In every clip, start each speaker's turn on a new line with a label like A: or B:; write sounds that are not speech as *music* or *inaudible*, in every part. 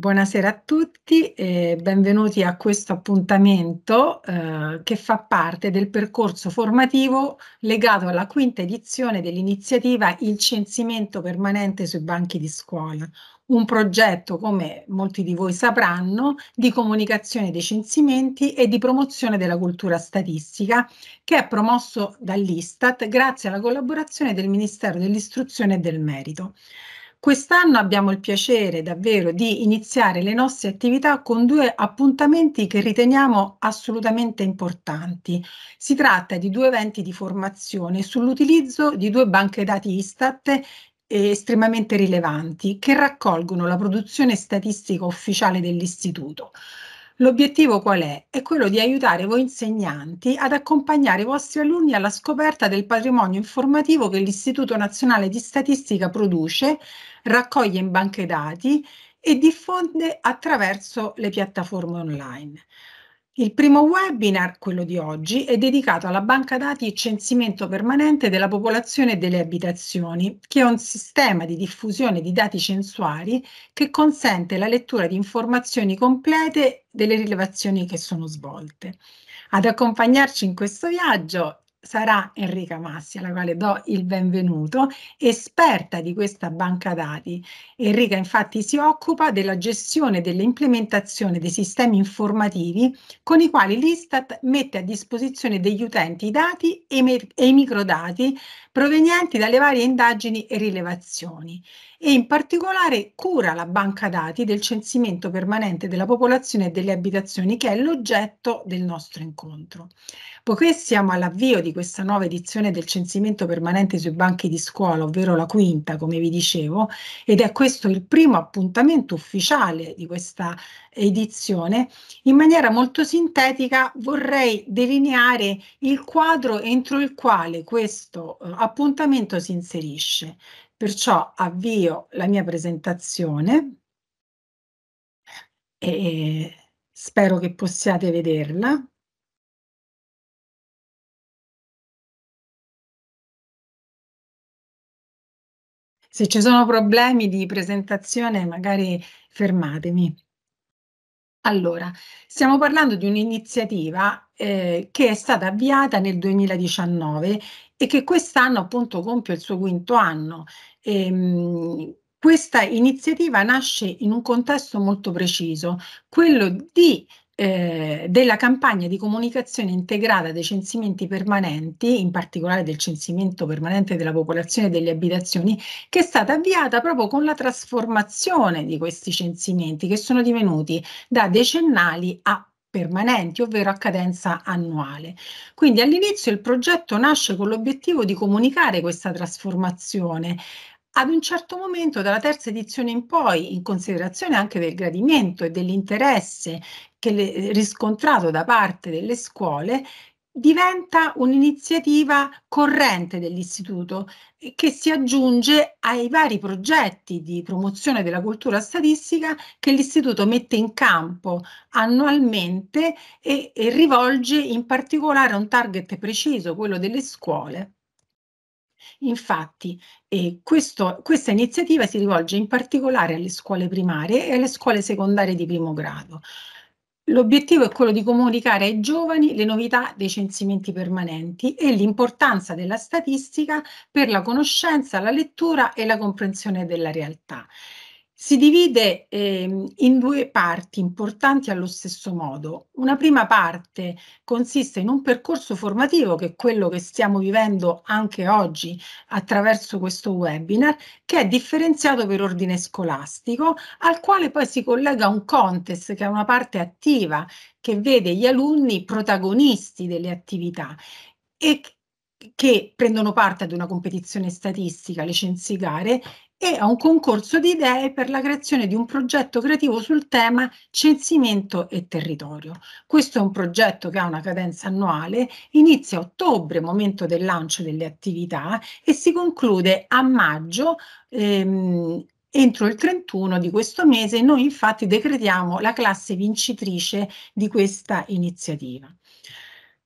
A: Buonasera a tutti e benvenuti a questo appuntamento
B: eh, che fa parte del percorso formativo legato alla quinta edizione dell'iniziativa Il censimento permanente sui banchi di scuola, un progetto, come molti di voi sapranno, di comunicazione dei censimenti e di promozione della cultura statistica, che è promosso dall'Istat grazie alla collaborazione del Ministero dell'Istruzione e del Merito. Quest'anno abbiamo il piacere davvero di iniziare le nostre attività con due appuntamenti che riteniamo assolutamente importanti. Si tratta di due eventi di formazione sull'utilizzo di due banche dati Istat estremamente rilevanti che raccolgono la produzione statistica ufficiale dell'istituto. L'obiettivo qual è? È quello di aiutare voi insegnanti ad accompagnare i vostri alunni alla scoperta del patrimonio informativo che l'Istituto Nazionale di Statistica produce, raccoglie in banche dati e diffonde attraverso le piattaforme online. Il primo webinar, quello di oggi, è dedicato alla banca dati e censimento permanente della popolazione e delle abitazioni, che è un sistema di diffusione di dati censuali che consente la lettura di informazioni complete delle rilevazioni che sono svolte. Ad accompagnarci in questo viaggio sarà Enrica Massi, alla quale do il benvenuto, esperta di questa banca dati. Enrica infatti si occupa della gestione e dell'implementazione dei sistemi informativi con i quali l'Istat mette a disposizione degli utenti i dati e, e i microdati provenienti dalle varie indagini e rilevazioni e in particolare cura la banca dati del censimento permanente della popolazione e delle abitazioni che è l'oggetto del nostro incontro. Poiché siamo all'avvio di questa nuova edizione del censimento permanente sui banchi di scuola, ovvero la quinta, come vi dicevo, ed è questo il primo appuntamento ufficiale di questa edizione, in maniera molto sintetica vorrei delineare il quadro entro il quale questo eh, appuntamento si inserisce. Perciò avvio la mia presentazione
A: e spero che possiate vederla. Se ci sono problemi di presentazione
B: magari fermatemi. Allora, stiamo parlando di un'iniziativa eh, che è stata avviata nel 2019 e che quest'anno appunto compie il suo quinto anno. Ehm, questa iniziativa nasce in un contesto molto preciso, quello di eh, della campagna di comunicazione integrata dei censimenti permanenti, in particolare del censimento permanente della popolazione e delle abitazioni, che è stata avviata proprio con la trasformazione di questi censimenti che sono divenuti da decennali a permanenti, ovvero a cadenza annuale. Quindi all'inizio il progetto nasce con l'obiettivo di comunicare questa trasformazione. Ad un certo momento, dalla terza edizione in poi, in considerazione anche del gradimento e dell'interesse che le, eh, riscontrato da parte delle scuole diventa un'iniziativa corrente dell'istituto eh, che si aggiunge ai vari progetti di promozione della cultura statistica che l'istituto mette in campo annualmente e, e rivolge in particolare a un target preciso, quello delle scuole. Infatti, eh, questo, questa iniziativa si rivolge in particolare alle scuole primarie e alle scuole secondarie di primo grado. L'obiettivo è quello di comunicare ai giovani le novità dei censimenti permanenti e l'importanza della statistica per la conoscenza, la lettura e la comprensione della realtà. Si divide eh, in due parti importanti allo stesso modo. Una prima parte consiste in un percorso formativo che è quello che stiamo vivendo anche oggi attraverso questo webinar, che è differenziato per ordine scolastico, al quale poi si collega un contest che è una parte attiva che vede gli alunni protagonisti delle attività e che prendono parte ad una competizione statistica, le censicare, e a un concorso di idee per la creazione di un progetto creativo sul tema censimento e territorio. Questo è un progetto che ha una cadenza annuale, inizia a ottobre, momento del lancio delle attività, e si conclude a maggio. Ehm, Entro il 31 di questo mese noi infatti decretiamo la classe vincitrice di questa iniziativa.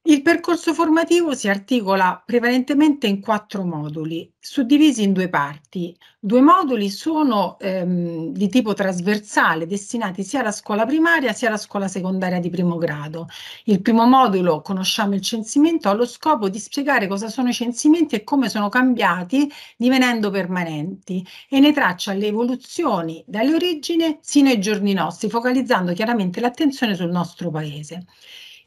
B: Il percorso formativo si articola prevalentemente in quattro moduli, suddivisi in due parti. Due moduli sono ehm, di tipo trasversale, destinati sia alla scuola primaria sia alla scuola secondaria di primo grado. Il primo modulo, Conosciamo il censimento, ha lo scopo di spiegare cosa sono i censimenti e come sono cambiati divenendo permanenti e ne traccia le evoluzioni dalle origini sino ai giorni nostri, focalizzando chiaramente l'attenzione sul nostro paese.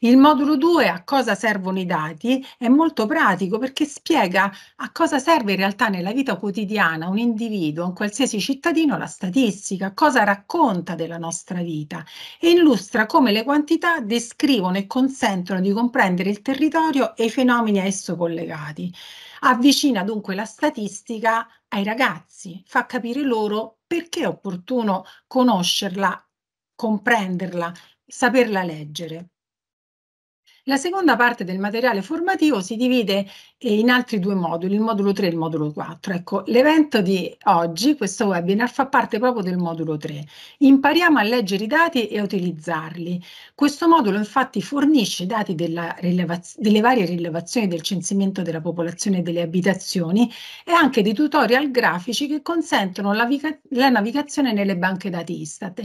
B: Il modulo 2 a cosa servono i dati è molto pratico perché spiega a cosa serve in realtà nella vita quotidiana un individuo, un qualsiasi cittadino, la statistica, cosa racconta della nostra vita e illustra come le quantità descrivono e consentono di comprendere il territorio e i fenomeni a esso collegati. Avvicina dunque la statistica ai ragazzi, fa capire loro perché è opportuno conoscerla, comprenderla, saperla leggere. La seconda parte del materiale formativo si divide eh, in altri due moduli, il modulo 3 e il modulo 4. Ecco, l'evento di oggi, questo webinar, fa parte proprio del modulo 3. Impariamo a leggere i dati e a utilizzarli. Questo modulo infatti fornisce dati delle varie rilevazioni del censimento della popolazione e delle abitazioni e anche dei tutorial grafici che consentono la, la navigazione nelle banche dati Istat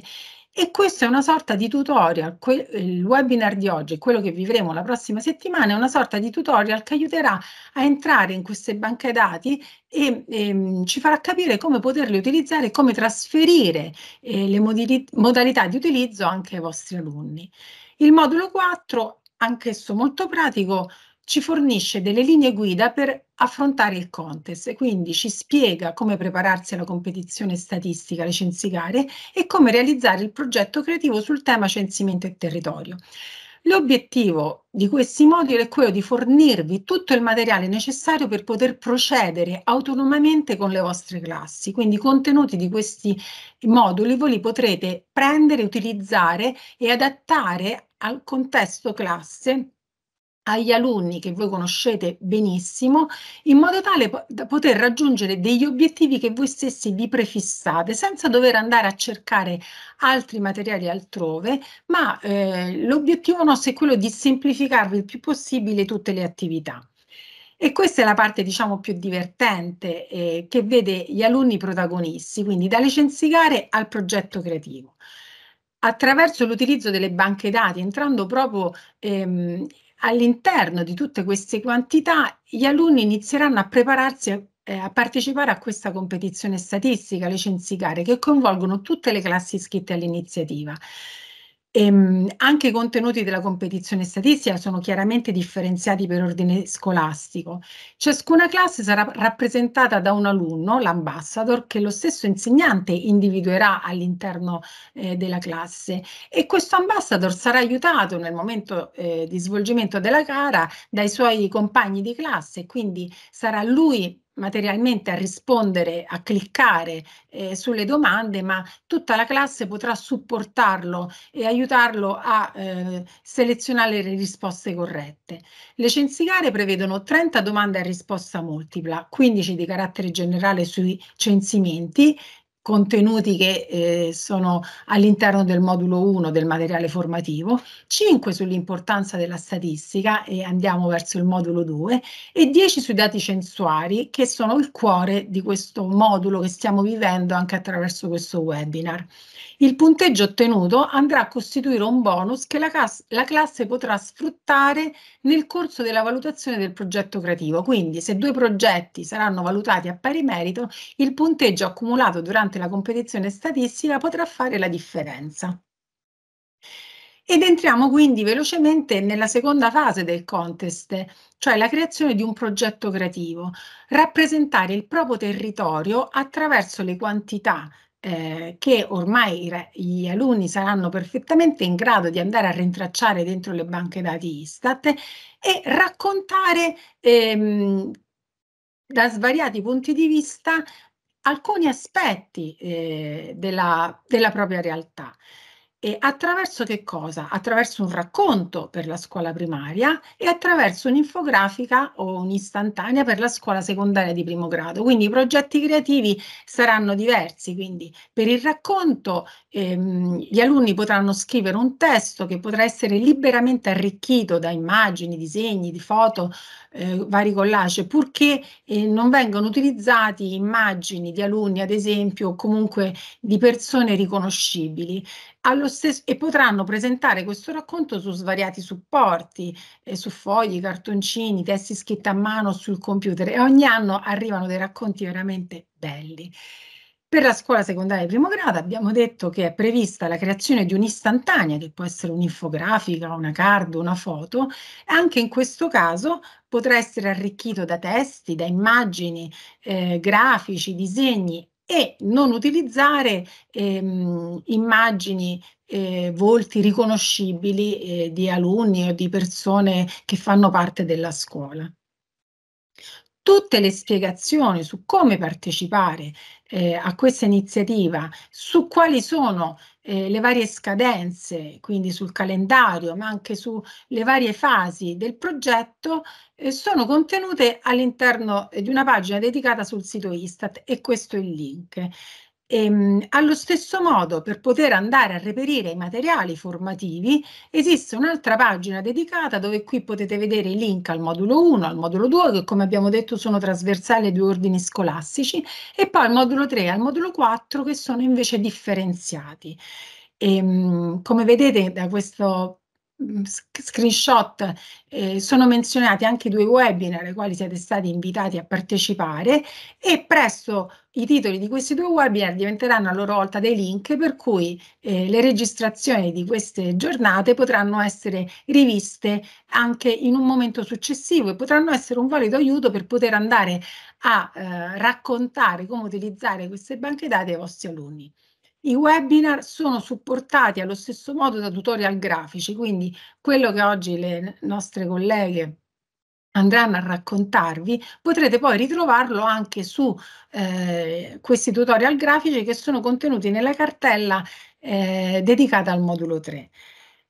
B: e questo è una sorta di tutorial, il webinar di oggi, quello che vivremo la prossima settimana, è una sorta di tutorial che aiuterà a entrare in queste banche dati e, e ehm, ci farà capire come poterle utilizzare e come trasferire eh, le modalità di utilizzo anche ai vostri alunni. Il modulo 4, anch'esso molto pratico, ci fornisce delle linee guida per affrontare il contest e quindi ci spiega come prepararsi alla competizione statistica, le gare e come realizzare il progetto creativo sul tema censimento e territorio. L'obiettivo di questi moduli è quello di fornirvi tutto il materiale necessario per poter procedere autonomamente con le vostre classi, quindi i contenuti di questi moduli voi li potrete prendere, utilizzare e adattare al contesto classe agli alunni che voi conoscete benissimo, in modo tale po da poter raggiungere degli obiettivi che voi stessi vi prefissate, senza dover andare a cercare altri materiali altrove, ma eh, l'obiettivo nostro è quello di semplificarvi il più possibile tutte le attività. E questa è la parte diciamo più divertente eh, che vede gli alunni protagonisti, quindi da licenziare al progetto creativo attraverso l'utilizzo delle banche dati, entrando proprio ehm, all'interno di tutte queste quantità gli alunni inizieranno a prepararsi a, eh, a partecipare a questa competizione statistica, le censicare, che coinvolgono tutte le classi iscritte all'iniziativa. Ehm, anche i contenuti della competizione statistica sono chiaramente differenziati per ordine scolastico. Ciascuna classe sarà rappresentata da un alunno, l'ambassador, che lo stesso insegnante individuerà all'interno eh, della classe e questo ambassador sarà aiutato nel momento eh, di svolgimento della gara dai suoi compagni di classe, quindi sarà lui materialmente a rispondere, a cliccare eh, sulle domande, ma tutta la classe potrà supportarlo e aiutarlo a eh, selezionare le risposte corrette. Le censicare prevedono 30 domande a risposta multipla, 15 di carattere generale sui censimenti contenuti che eh, sono all'interno del modulo 1 del materiale formativo, 5 sull'importanza della statistica e andiamo verso il modulo 2 e 10 sui dati censuari che sono il cuore di questo modulo che stiamo vivendo anche attraverso questo webinar. Il punteggio ottenuto andrà a costituire un bonus che la, la, classe potrà sfruttare nel corso della valutazione del progetto creativo. Quindi se due progetti saranno valutati a pari merito, il punteggio accumulato durante la competizione statistica potrà fare la differenza. Ed entriamo quindi velocemente nella seconda fase del contest, cioè la creazione di un progetto creativo, rappresentare il proprio territorio attraverso le quantità eh, che ormai gli alunni saranno perfettamente in grado di andare a rintracciare dentro le banche dati Istat e raccontare ehm, da svariati punti di vista alcuni aspetti eh, della, della propria realtà. E attraverso che cosa? Attraverso un racconto per la scuola primaria e attraverso un'infografica o un'istantanea per la scuola secondaria di primo grado. Quindi i progetti creativi saranno diversi, quindi per il racconto ehm, gli alunni potranno scrivere un testo che potrà essere liberamente arricchito da immagini, disegni, di foto, eh, vari collage, purché eh, non vengano utilizzati immagini di alunni, ad esempio, o comunque di persone riconoscibili. Stesso, e potranno presentare questo racconto su svariati supporti, eh, su fogli, cartoncini, testi scritti a mano sul computer e ogni anno arrivano dei racconti veramente belli. Per la scuola secondaria di primo grado abbiamo detto che è prevista la creazione di un'istantanea, che può essere un'infografica, una card, una foto, anche in questo caso potrà essere arricchito da testi, da immagini, eh, grafici, disegni e non utilizzare ehm, immagini, eh, volti riconoscibili eh, di alunni o di persone che fanno parte della scuola. Tutte le spiegazioni su come partecipare eh, a questa iniziativa, su quali sono eh, le varie scadenze, quindi sul calendario, ma anche sulle varie fasi del progetto, eh, sono contenute all'interno eh, di una pagina dedicata sul sito Istat e questo è il link. E, ehm, allo stesso modo, per poter andare a reperire i materiali formativi, esiste un'altra pagina dedicata dove qui potete vedere i link al modulo 1, al modulo 2, che come abbiamo detto sono trasversali ai due ordini scolastici, e poi al modulo 3 e al modulo 4 che sono invece differenziati. E, ehm, come vedete da questo Mm, screenshot eh, sono menzionati anche due webinar ai quali siete stati invitati a partecipare e presto i titoli di questi due webinar diventeranno a loro volta dei link per cui eh, le registrazioni di queste giornate potranno essere riviste anche in un momento successivo e potranno essere un valido aiuto per poter andare a eh, raccontare come utilizzare queste banche dati ai vostri alunni. I webinar sono supportati allo stesso modo da tutorial grafici, quindi quello che oggi le nostre colleghe andranno a raccontarvi, potrete poi ritrovarlo anche su eh, questi tutorial grafici che sono contenuti nella cartella eh, dedicata al modulo 3.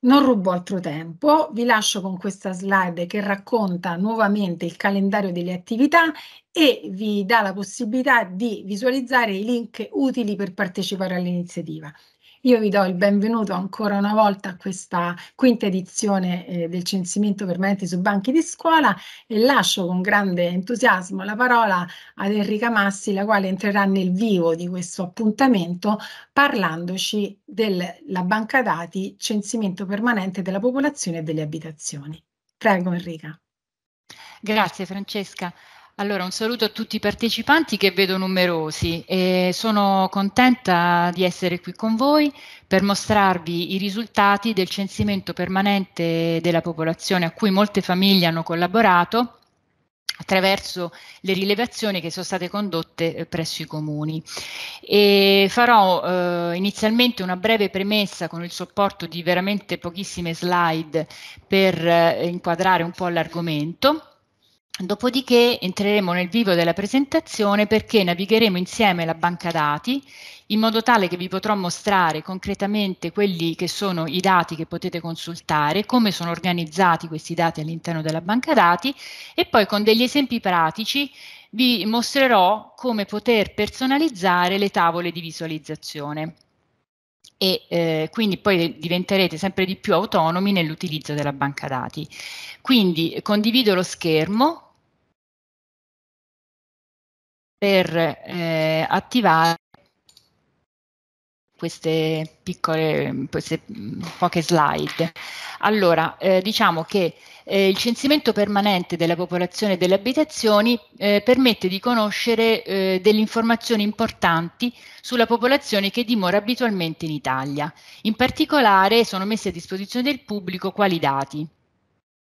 B: Non rubo altro tempo, vi lascio con questa slide che racconta nuovamente il calendario delle attività e vi dà la possibilità di visualizzare i link utili per partecipare all'iniziativa. Io vi do il benvenuto ancora una volta a questa quinta edizione eh, del censimento permanente su banchi di scuola e lascio con grande entusiasmo la parola ad Enrica Massi, la quale entrerà nel vivo di questo appuntamento parlandoci della banca dati censimento permanente della popolazione e delle abitazioni. Prego Enrica.
C: Grazie Francesca. Allora, un saluto a tutti i partecipanti che vedo numerosi e sono contenta di essere qui con voi per mostrarvi i risultati del censimento permanente della popolazione a cui molte famiglie hanno collaborato attraverso le rilevazioni che sono state condotte eh, presso i comuni. E farò eh, inizialmente una breve premessa con il supporto di veramente pochissime slide per eh, inquadrare un po' l'argomento Dopodiché entreremo nel vivo della presentazione perché navigheremo insieme la banca dati in modo tale che vi potrò mostrare concretamente quelli che sono i dati che potete consultare, come sono organizzati questi dati all'interno della banca dati e poi con degli esempi pratici vi mostrerò come poter personalizzare le tavole di visualizzazione e eh, quindi poi diventerete sempre di più autonomi nell'utilizzo della banca dati. Quindi condivido lo schermo per eh, attivare queste piccole, queste poche slide. Allora, eh, diciamo che eh, il censimento permanente della popolazione delle abitazioni eh, permette di conoscere eh, delle informazioni importanti sulla popolazione che dimora abitualmente in Italia. In particolare sono messi a disposizione del pubblico quali dati?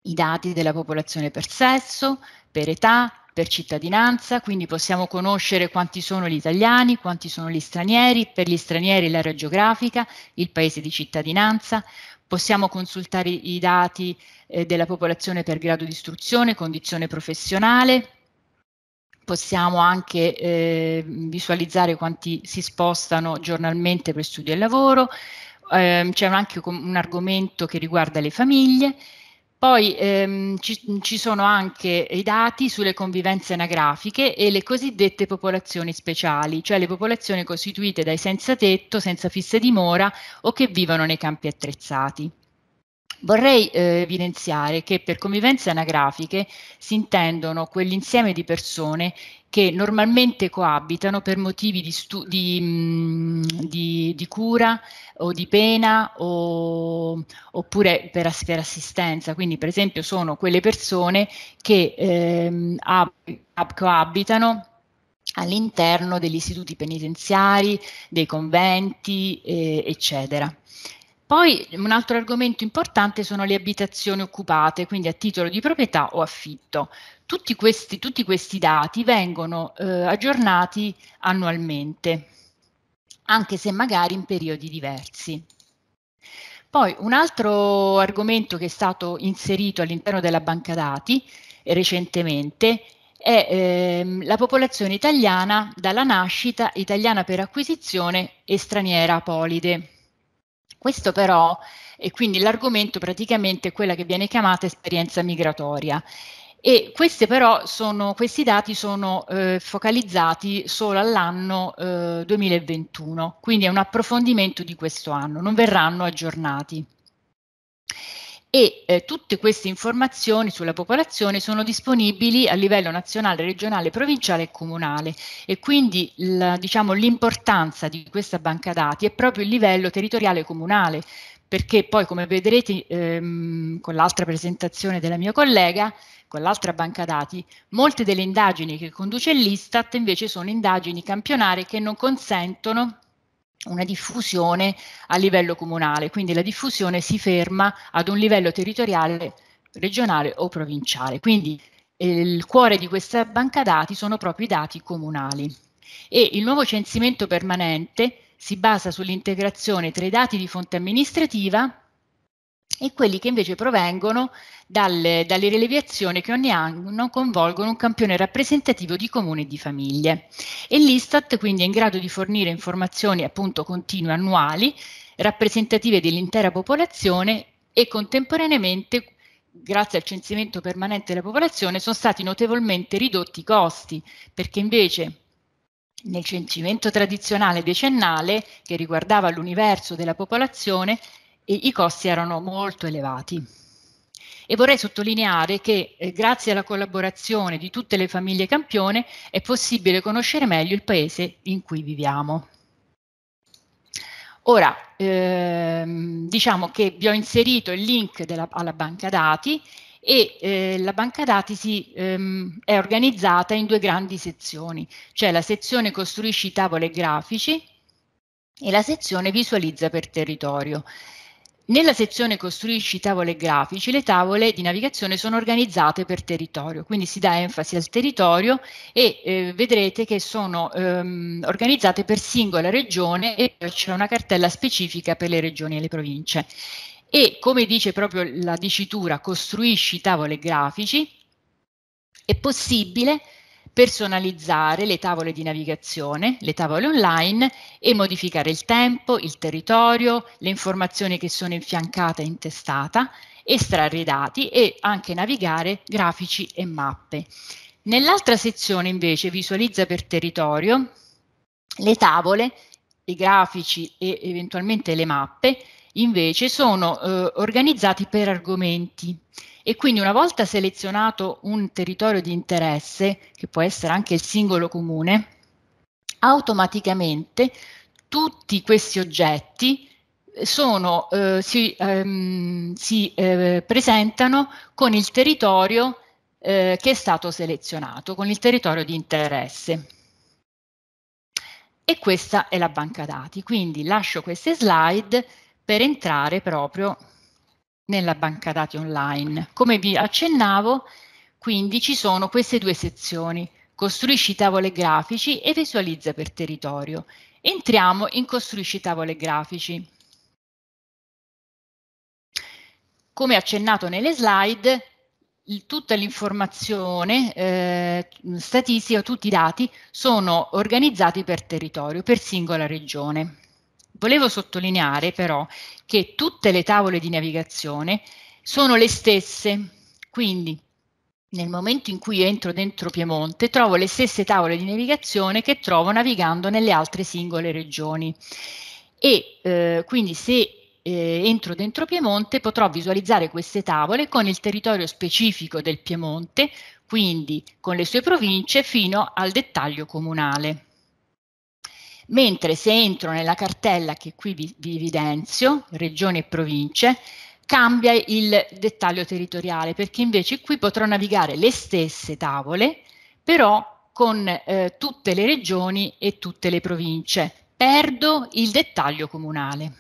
C: I dati della popolazione per sesso, per età, per cittadinanza, quindi possiamo conoscere quanti sono gli italiani, quanti sono gli stranieri, per gli stranieri l'area geografica, il paese di cittadinanza, possiamo consultare i dati eh, della popolazione per grado di istruzione, condizione professionale, possiamo anche eh, visualizzare quanti si spostano giornalmente per studio e lavoro, eh, c'è anche un argomento che riguarda le famiglie poi ehm, ci, ci, sono anche i dati sulle convivenze anagrafiche e le cosiddette popolazioni speciali, cioè le popolazioni costituite dai senza tetto, senza fissa dimora o che vivono nei campi attrezzati. Vorrei eh, evidenziare che per convivenze anagrafiche si intendono quell'insieme di persone che normalmente coabitano per motivi di, di, mm, di, di cura o di pena o, oppure per, per, assistenza. Quindi per esempio sono quelle persone che eh, coabitano all'interno degli istituti penitenziari, dei conventi, eh, eccetera. Poi un altro argomento importante sono le abitazioni occupate, quindi a titolo di proprietà o affitto. Tutti questi, tutti questi dati vengono eh, aggiornati annualmente, anche se magari in periodi diversi. Poi un altro argomento che è stato inserito all'interno della banca dati eh, recentemente è ehm, la popolazione italiana dalla nascita, italiana per acquisizione e straniera apolide. Questo però, e quindi l'argomento praticamente è quella che viene chiamata esperienza migratoria. E sono, questi dati sono eh, focalizzati solo all'anno eh, 2021, quindi è un approfondimento di questo anno, non verranno aggiornati e eh, tutte queste informazioni sulla popolazione sono disponibili a livello nazionale, regionale, provinciale e comunale e quindi la, diciamo, l'importanza di questa banca dati è proprio il livello territoriale e comunale perché poi come vedrete ehm, con l'altra presentazione della mia collega, con l'altra banca dati, molte delle indagini che conduce l'Istat invece sono indagini campionari che non consentono una diffusione a livello comunale, quindi la diffusione si ferma ad un livello territoriale, regionale o provinciale. Quindi eh, il cuore di questa banca dati sono proprio i dati comunali. E il nuovo censimento permanente si basa sull'integrazione tra i dati di fonte amministrativa e quelli che invece provengono dalle, dalle rilevazioni che ogni anno coinvolgono un campione rappresentativo di comuni e di famiglie. E l'Istat quindi è in grado di fornire informazioni appunto continue annuali, rappresentative dell'intera popolazione e contemporaneamente grazie al censimento permanente della popolazione sono stati notevolmente ridotti i costi, perché invece nel censimento tradizionale decennale che riguardava l'universo della popolazione e i costi erano molto elevati. E vorrei sottolineare che eh, grazie alla collaborazione di tutte le famiglie campione è possibile conoscere meglio il paese in cui viviamo. Ora, ehm, diciamo che vi ho inserito il link della, alla banca dati e eh, la banca dati si, ehm, è organizzata in due grandi sezioni, cioè la sezione costruisci tavole grafici e la sezione visualizza per territorio. Nella sezione costruisci tavole grafici, le tavole di navigazione sono organizzate per territorio, quindi si dà enfasi al territorio e eh, vedrete che sono ehm, organizzate per singola regione e c'è una cartella specifica per le regioni e le province. E come dice proprio la dicitura, costruisci tavole grafici, è possibile personalizzare le tavole di navigazione, le tavole online e modificare il tempo, il territorio, le informazioni che sono infiancate in testata, estrarre i dati e anche navigare grafici e mappe. Nell'altra sezione invece visualizza per territorio le tavole, i grafici e eventualmente le mappe invece sono eh, organizzati per argomenti e quindi una volta selezionato un territorio di interesse, che può essere anche il singolo comune, automaticamente tutti questi oggetti eh, sono, eh, si, ehm, si eh, presentano con il territorio eh, che è stato selezionato, con il territorio di interesse. E questa è la banca dati, quindi lascio queste slide per entrare proprio nella banca dati online. Come vi accennavo, quindi ci sono queste due sezioni, costruisci tavole grafici e visualizza per territorio. Entriamo in costruisci tavole grafici. Come accennato nelle slide, il, tutta l'informazione eh, statistica, tutti i dati sono organizzati per territorio, per singola regione. Volevo sottolineare però che tutte le tavole di navigazione sono le stesse, quindi nel momento in cui entro dentro Piemonte trovo le stesse tavole di navigazione che trovo navigando nelle altre singole regioni e eh, quindi se eh, entro dentro Piemonte potrò visualizzare queste tavole con il territorio specifico del Piemonte, quindi con le sue province fino al dettaglio comunale mentre se entro nella cartella che qui vi, vi evidenzio, regioni e province, cambia il dettaglio territoriale, perché invece qui potrò navigare le stesse tavole, però con eh, tutte le regioni e tutte le province. Perdo il dettaglio comunale.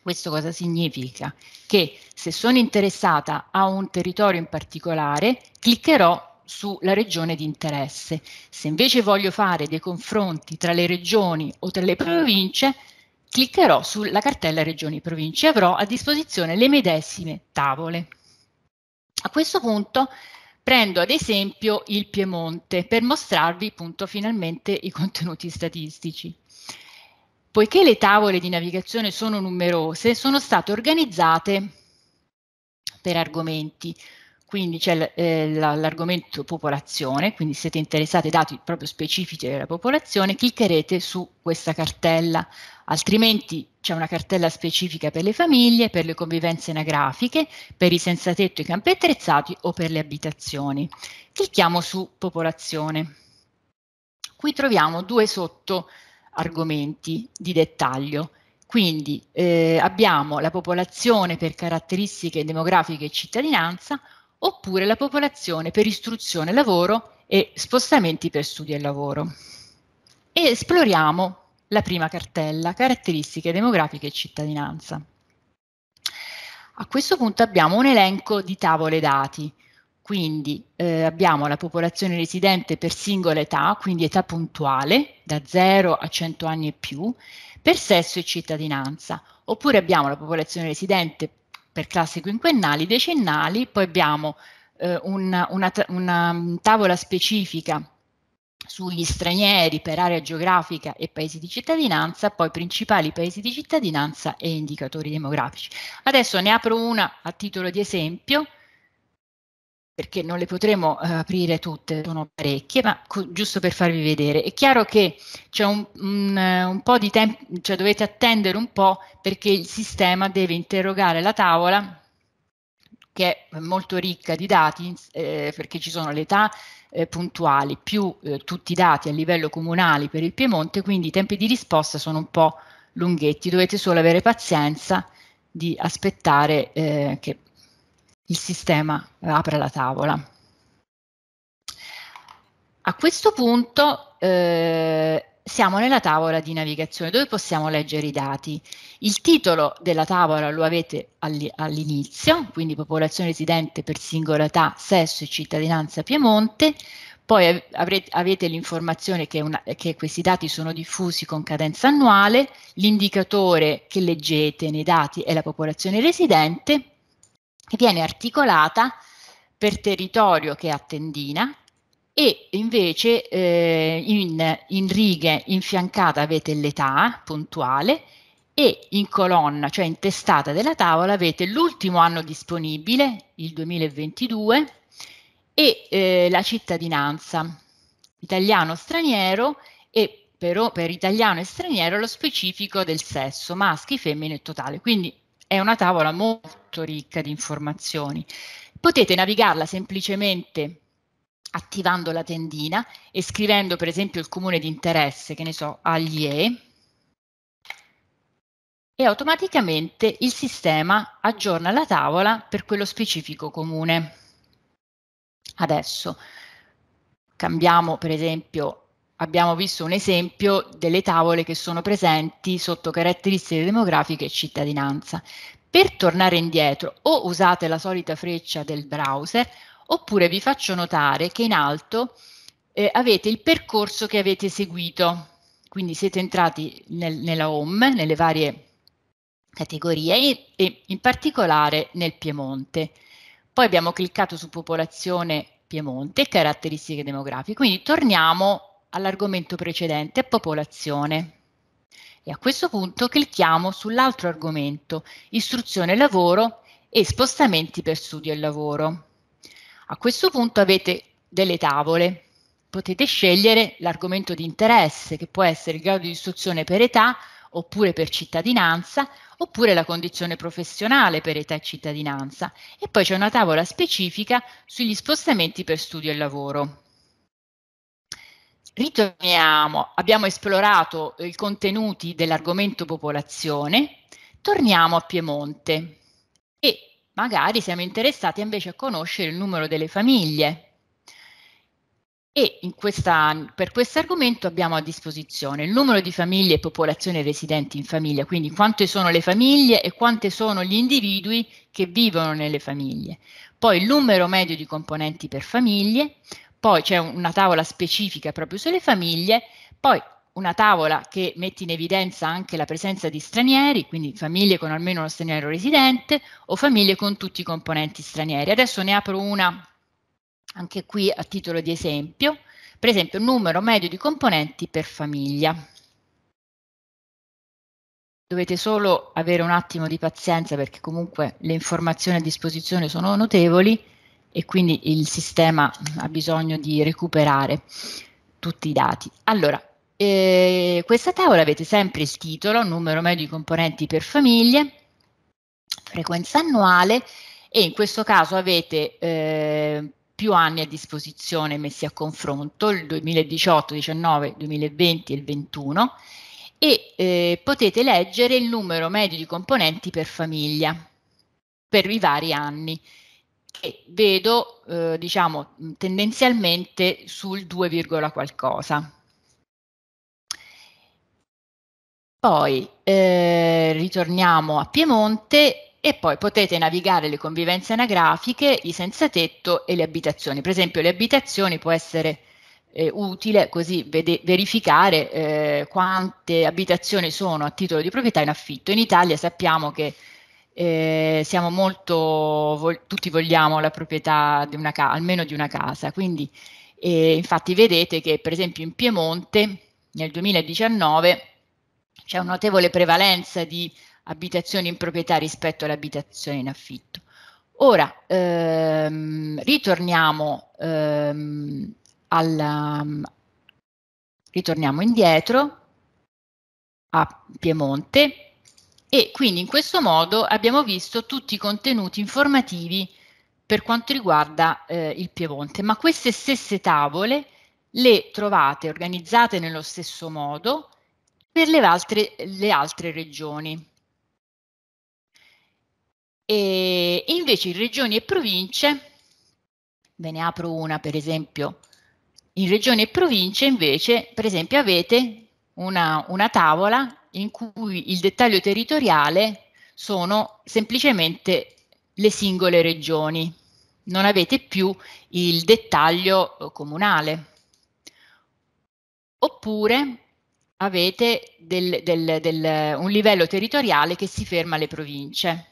C: Questo cosa significa? Che se sono interessata a un territorio in particolare, cliccherò sulla regione di interesse. Se invece voglio fare dei confronti tra le regioni o tra le province, cliccherò sulla cartella regioni e province e avrò a disposizione le medesime tavole. A questo punto prendo ad esempio il Piemonte per mostrarvi appunto finalmente i contenuti statistici. Poiché le tavole di navigazione sono numerose, sono state organizzate per argomenti quindi c'è eh, l'argomento popolazione, quindi se siete interessati ai dati proprio specifici della popolazione, cliccherete su questa cartella, altrimenti c'è una cartella specifica per le famiglie, per le convivenze anagrafiche, per i senza tetto e i campi attrezzati o per le abitazioni. Clicchiamo su popolazione. Qui troviamo due sotto argomenti di dettaglio. Quindi eh, abbiamo la popolazione per caratteristiche demografiche e cittadinanza, oppure la popolazione per istruzione, lavoro e spostamenti per studio e lavoro. E esploriamo la prima cartella, caratteristiche demografiche e cittadinanza. A questo punto abbiamo un elenco di tavole dati, quindi eh, abbiamo la popolazione residente per singola età, quindi età puntuale, da 0 a 100 anni e più, per sesso e cittadinanza, oppure abbiamo la popolazione residente per classi quinquennali, decennali, poi abbiamo eh, una, una, una tavola specifica sugli stranieri per area geografica e paesi di cittadinanza, poi principali paesi di cittadinanza e indicatori demografici. Adesso ne apro una a titolo di esempio, perché non le potremo eh, aprire tutte, sono parecchie, ma co- giusto per farvi vedere. È chiaro che c'è un, un, eh, un po' di tempo, cioè dovete attendere un po' perché il sistema deve interrogare la tavola che è molto ricca di dati eh, perché ci sono le età eh, puntuali più eh, tutti i dati a livello comunale per il Piemonte, quindi i tempi di risposta sono un po' lunghetti, dovete solo avere pazienza di aspettare eh, che il sistema apre la tavola. A questo punto eh, siamo nella tavola di navigazione dove possiamo leggere i dati. Il titolo della tavola lo avete all'inizio, quindi popolazione residente per singolarità, sesso e cittadinanza Piemonte, poi avrete, avete l'informazione che, che, questi dati sono diffusi con cadenza annuale, l'indicatore che leggete nei dati è la popolazione residente viene articolata per territorio che è a tendina e invece eh, in, in righe infiancata avete l'età puntuale e in colonna, cioè in testata della tavola, avete l'ultimo anno disponibile, il 2022, e eh, la cittadinanza, italiano-straniero e per, per italiano e straniero lo specifico del sesso, maschi, femmine e totale. Quindi è una tavola molto ricca di informazioni. Potete navigarla semplicemente attivando la tendina e scrivendo per esempio il comune di interesse, che ne so, agli E, e automaticamente il sistema aggiorna la tavola per quello specifico comune. Adesso cambiamo per esempio abbiamo visto un esempio delle tavole che sono presenti sotto caratteristiche demografiche e cittadinanza. Per tornare indietro o usate la solita freccia del browser oppure vi faccio notare che in alto eh, avete il percorso che avete seguito. Quindi siete entrati nel, nella home, nelle varie categorie e, e in particolare nel Piemonte. Poi abbiamo cliccato su popolazione Piemonte e caratteristiche demografiche. Quindi torniamo all'argomento precedente, popolazione. E a questo punto clicchiamo sull'altro argomento, istruzione e lavoro e spostamenti per studio e lavoro. A questo punto avete delle tavole. Potete scegliere l'argomento di interesse, che può essere il grado di istruzione per età, oppure per cittadinanza, oppure la condizione professionale per età e cittadinanza. E poi c'è una tavola specifica sugli spostamenti per studio e lavoro ritorniamo, abbiamo esplorato eh, i contenuti dell'argomento popolazione, torniamo a Piemonte e magari siamo interessati invece a conoscere il numero delle famiglie. E questa, per questo argomento abbiamo a disposizione il numero di famiglie e popolazione residenti in famiglia, quindi quante sono le famiglie e quante sono gli individui che vivono nelle famiglie. Poi il numero medio di componenti per famiglie, poi c'è una tavola specifica proprio sulle famiglie, poi una tavola che mette in evidenza anche la presenza di stranieri, quindi famiglie con almeno uno straniero residente o famiglie con tutti i componenti stranieri. Adesso ne apro una anche qui a titolo di esempio, per esempio numero medio di componenti per famiglia. Dovete solo avere un attimo di pazienza perché comunque le informazioni a disposizione sono notevoli e quindi il sistema ha bisogno di recuperare tutti i dati. Allora, eh, questa tavola avete sempre il titolo, numero medio di componenti per famiglie, frequenza annuale e in questo caso avete eh, più anni a disposizione messi a confronto, il 2018, 19, 2020 e il 21 e eh, potete leggere il numero medio di componenti per famiglia per i vari anni che vedo eh, diciamo tendenzialmente sul 2, qualcosa. Poi eh, ritorniamo a Piemonte e poi potete navigare le convivenze anagrafiche, i senza tetto e le abitazioni. Per esempio le abitazioni può essere eh, utile così vede, verificare eh, quante abitazioni sono a titolo di proprietà in affitto. In Italia sappiamo che eh, siamo molto, vol- tutti vogliamo la proprietà di una casa, almeno di una casa, quindi eh, infatti vedete che per esempio in Piemonte nel 2019 c'è una notevole prevalenza di abitazioni in proprietà rispetto alle abitazioni in affitto. Ora, ehm, ritorniamo, ehm, alla, ritorniamo indietro a Piemonte e quindi in questo modo abbiamo visto tutti i contenuti informativi per quanto riguarda eh, il Piemonte, ma queste stesse tavole le trovate organizzate nello stesso modo per le altre, le altre regioni. E invece in regioni e province, ve ne apro una per esempio, in regioni e province invece per esempio avete una, una tavola in cui il dettaglio territoriale sono semplicemente le singole regioni, non avete più il dettaglio eh, comunale. Oppure avete del, del, del, un livello territoriale che si ferma alle province.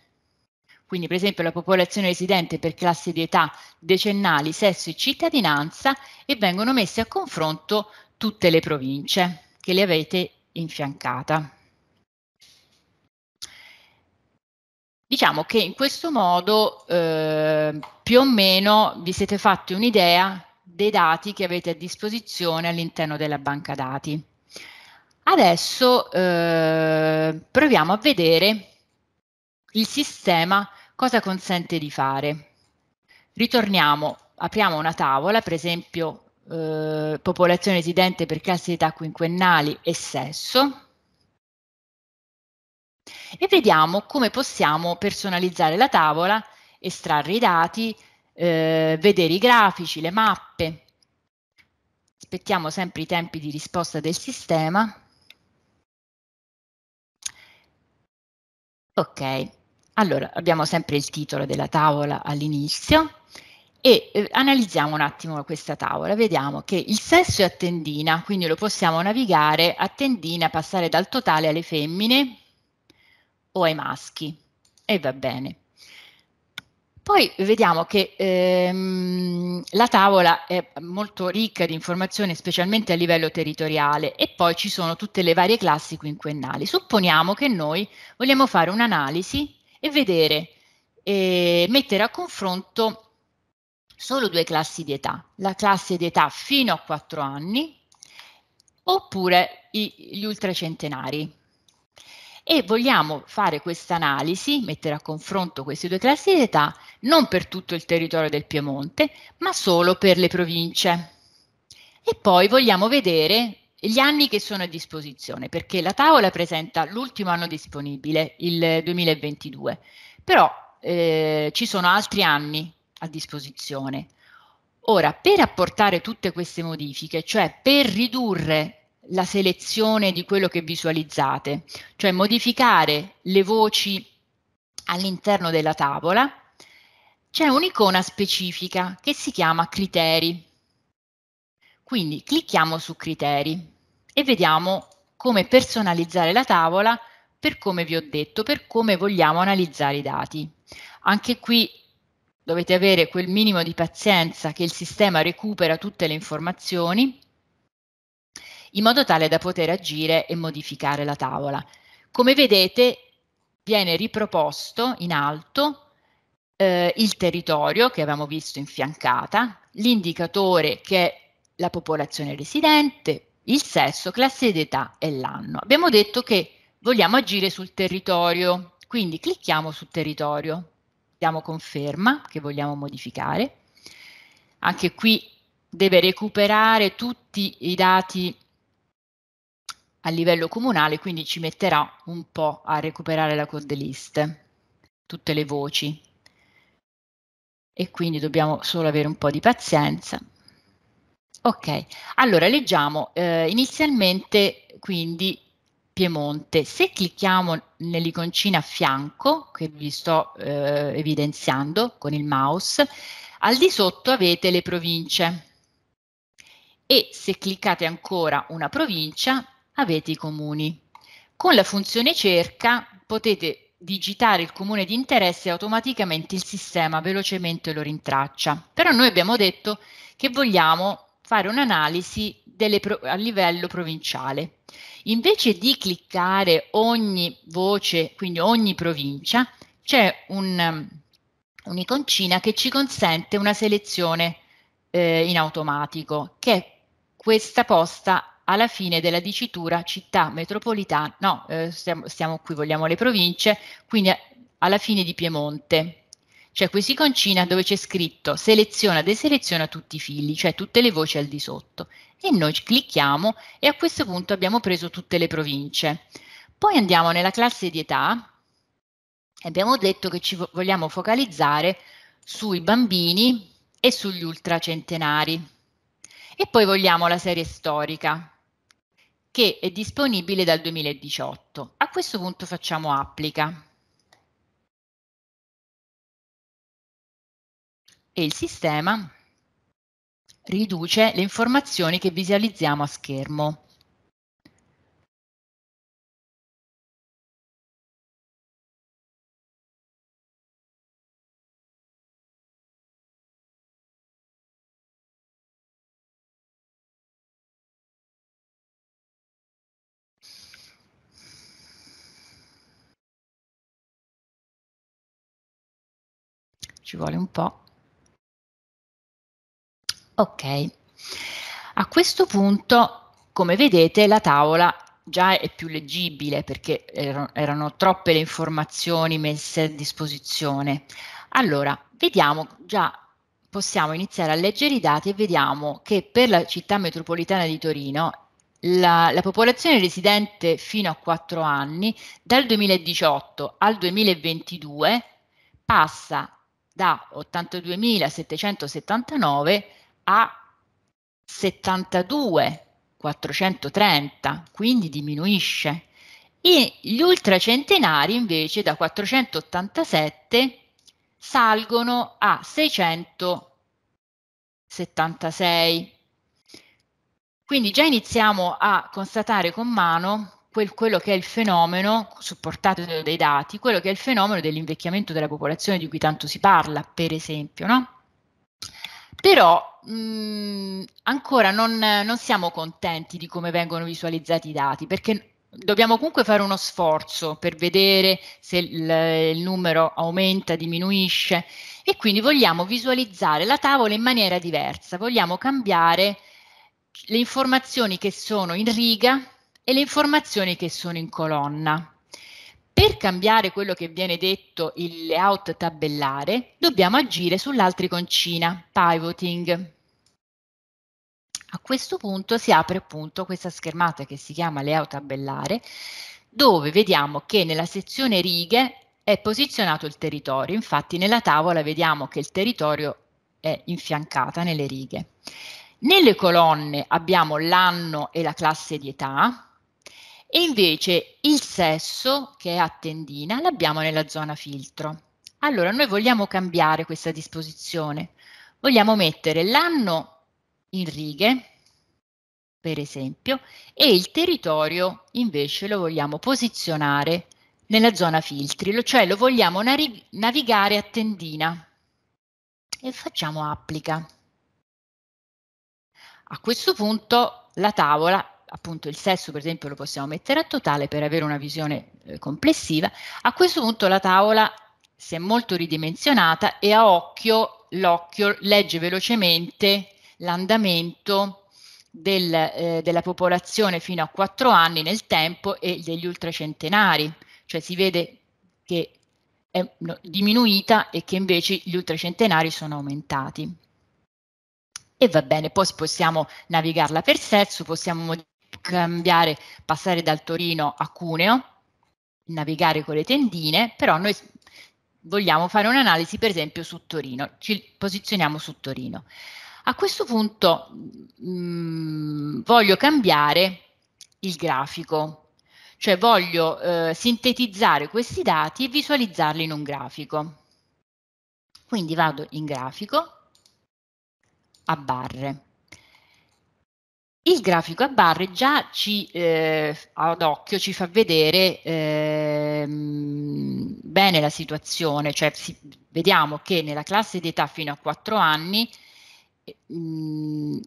C: Quindi per esempio la popolazione residente per classi di età decennali, sesso e cittadinanza e vengono messe a confronto tutte le province che le avete infiancata. Diciamo che in questo modo eh, più o meno vi siete fatti un'idea dei dati che avete a disposizione all'interno della banca dati. Adesso eh, proviamo a vedere il sistema cosa consente di fare. Ritorniamo, apriamo una tavola, per esempio eh, popolazione residente per classi di età quinquennali e sesso. E vediamo come possiamo personalizzare la tavola, estrarre i dati, eh, vedere i grafici, le mappe. Aspettiamo sempre i tempi di risposta del sistema. Ok, allora abbiamo sempre il titolo della tavola all'inizio e eh, analizziamo un attimo questa tavola, vediamo che il sesso è a tendina, quindi lo possiamo navigare a tendina, passare dal totale alle femmine o ai maschi e va bene. Poi vediamo che ehm, la tavola è molto ricca di informazioni, specialmente a livello territoriale, e poi ci sono tutte le varie classi quinquennali. Supponiamo che noi vogliamo fare un'analisi e vedere, eh, mettere a confronto solo due classi di età, la classe di età fino a 4 anni oppure i, gli ultracentenari. E vogliamo fare questa analisi, mettere a confronto queste due classi di età, non per tutto il territorio del Piemonte, ma solo per le province. E poi vogliamo vedere gli anni che sono a disposizione, perché la tavola presenta l'ultimo anno disponibile, il 2022, però eh, ci sono altri anni a disposizione. Ora, per apportare tutte queste modifiche, cioè per ridurre la selezione di quello che visualizzate, cioè modificare le voci all'interno della tavola, c'è un'icona specifica che si chiama criteri. Quindi clicchiamo su criteri e vediamo come personalizzare la tavola per come vi ho detto, per come vogliamo analizzare i dati. Anche qui dovete avere quel minimo di pazienza che il sistema recupera tutte le informazioni in modo tale da poter agire e modificare la tavola. Come vedete viene riproposto in alto eh, il territorio che avevamo visto in fiancata, l'indicatore che è la popolazione residente, il sesso, classe d'età e l'anno. Abbiamo detto che vogliamo agire sul territorio, quindi clicchiamo su territorio diamo conferma che vogliamo modificare. Anche qui deve recuperare tutti i dati a livello comunale, quindi ci metterà un po' a recuperare la code list, tutte le voci. E quindi dobbiamo solo avere un po' di pazienza. Ok, allora leggiamo eh, inizialmente quindi Piemonte. Se clicchiamo nell'iconcina a fianco, che vi sto eh, evidenziando con il mouse, al di sotto avete le province e se cliccate ancora una provincia avete i comuni. Con la funzione cerca potete digitare il comune di interesse e automaticamente il sistema velocemente lo rintraccia. Però noi abbiamo detto che vogliamo fare un'analisi pro- a livello provinciale. Invece di cliccare ogni voce, quindi ogni provincia, c'è un, un'iconcina che ci consente una selezione eh, in automatico, che è questa posta alla fine della dicitura città metropolitana, no, eh, stiamo, stiamo qui, vogliamo le province, quindi alla fine di Piemonte. Cioè qui si concina dove c'è scritto seleziona, deseleziona tutti i figli, cioè tutte le voci al di sotto. E noi clicchiamo e a questo punto abbiamo preso tutte le province. Poi andiamo nella classe di età e abbiamo detto che ci vogliamo focalizzare sui bambini e sugli ultracentenari. E poi vogliamo la serie storica, che è disponibile dal 2018. A questo punto facciamo applica.
D: e il sistema riduce le informazioni che visualizziamo a schermo.
A: Ci vuole un po'. Ok, a questo punto, come
C: vedete, la tavola già è più leggibile perché erano, erano troppe le informazioni messe a disposizione. Allora, vediamo già possiamo iniziare a leggere i dati e vediamo che per la città metropolitana di Torino la, la, popolazione residente fino a 4 anni dal 2018 al 2022 passa da 82.779 a 72,430, quindi diminuisce. E gli ultracentenari invece da 487 salgono a 676. Quindi già iniziamo a constatare con mano quel, quello che è il fenomeno, supportato dai dati, quello che è il fenomeno dell'invecchiamento della popolazione di cui tanto si parla, per esempio, no? Però mh, mm, ancora non, non siamo contenti di come vengono visualizzati i dati, perché dobbiamo comunque fare uno sforzo per vedere se il, il, numero aumenta, diminuisce e quindi vogliamo visualizzare la tavola in maniera diversa, vogliamo cambiare le informazioni che sono in riga e le informazioni che sono in colonna. Per cambiare quello che viene detto il layout tabellare, dobbiamo agire sull'altriconcina, pivoting. A questo punto si apre appunto questa schermata che si chiama layout tabellare, dove vediamo che nella sezione righe è posizionato il territorio, infatti nella tavola vediamo che il territorio è infiancata nelle righe. Nelle colonne abbiamo l'anno e la classe di età, e invece il sesso, che è a tendina, l'abbiamo nella zona filtro. Allora, noi vogliamo cambiare questa disposizione. Vogliamo mettere l'anno in righe, per esempio, e il territorio invece lo vogliamo posizionare nella zona filtri, cioè lo vogliamo navigare a tendina e facciamo applica. A questo punto la tavola appunto il sesso per esempio lo possiamo mettere a totale per avere una visione eh, complessiva, a questo punto la tavola si è molto ridimensionata e a occhio l'occhio legge velocemente l'andamento del, eh, della popolazione fino a 4 anni nel tempo e degli ultracentenari, cioè si vede che è diminuita e che invece gli ultracentenari sono aumentati. E va bene, poi possiamo navigarla per sesso, possiamo modificare cambiare, passare dal Torino a Cuneo, navigare con le tendine, però noi vogliamo fare un'analisi per esempio su Torino, ci posizioniamo su Torino. A questo punto mh, mm, voglio cambiare il grafico, cioè voglio eh, sintetizzare questi dati e visualizzarli in un grafico. Quindi vado in grafico a barre. Il grafico a barre già ci, eh, ad occhio ci fa vedere eh, bene la situazione, cioè si, vediamo che nella classe di età fino a 4 anni mh, eh, mm,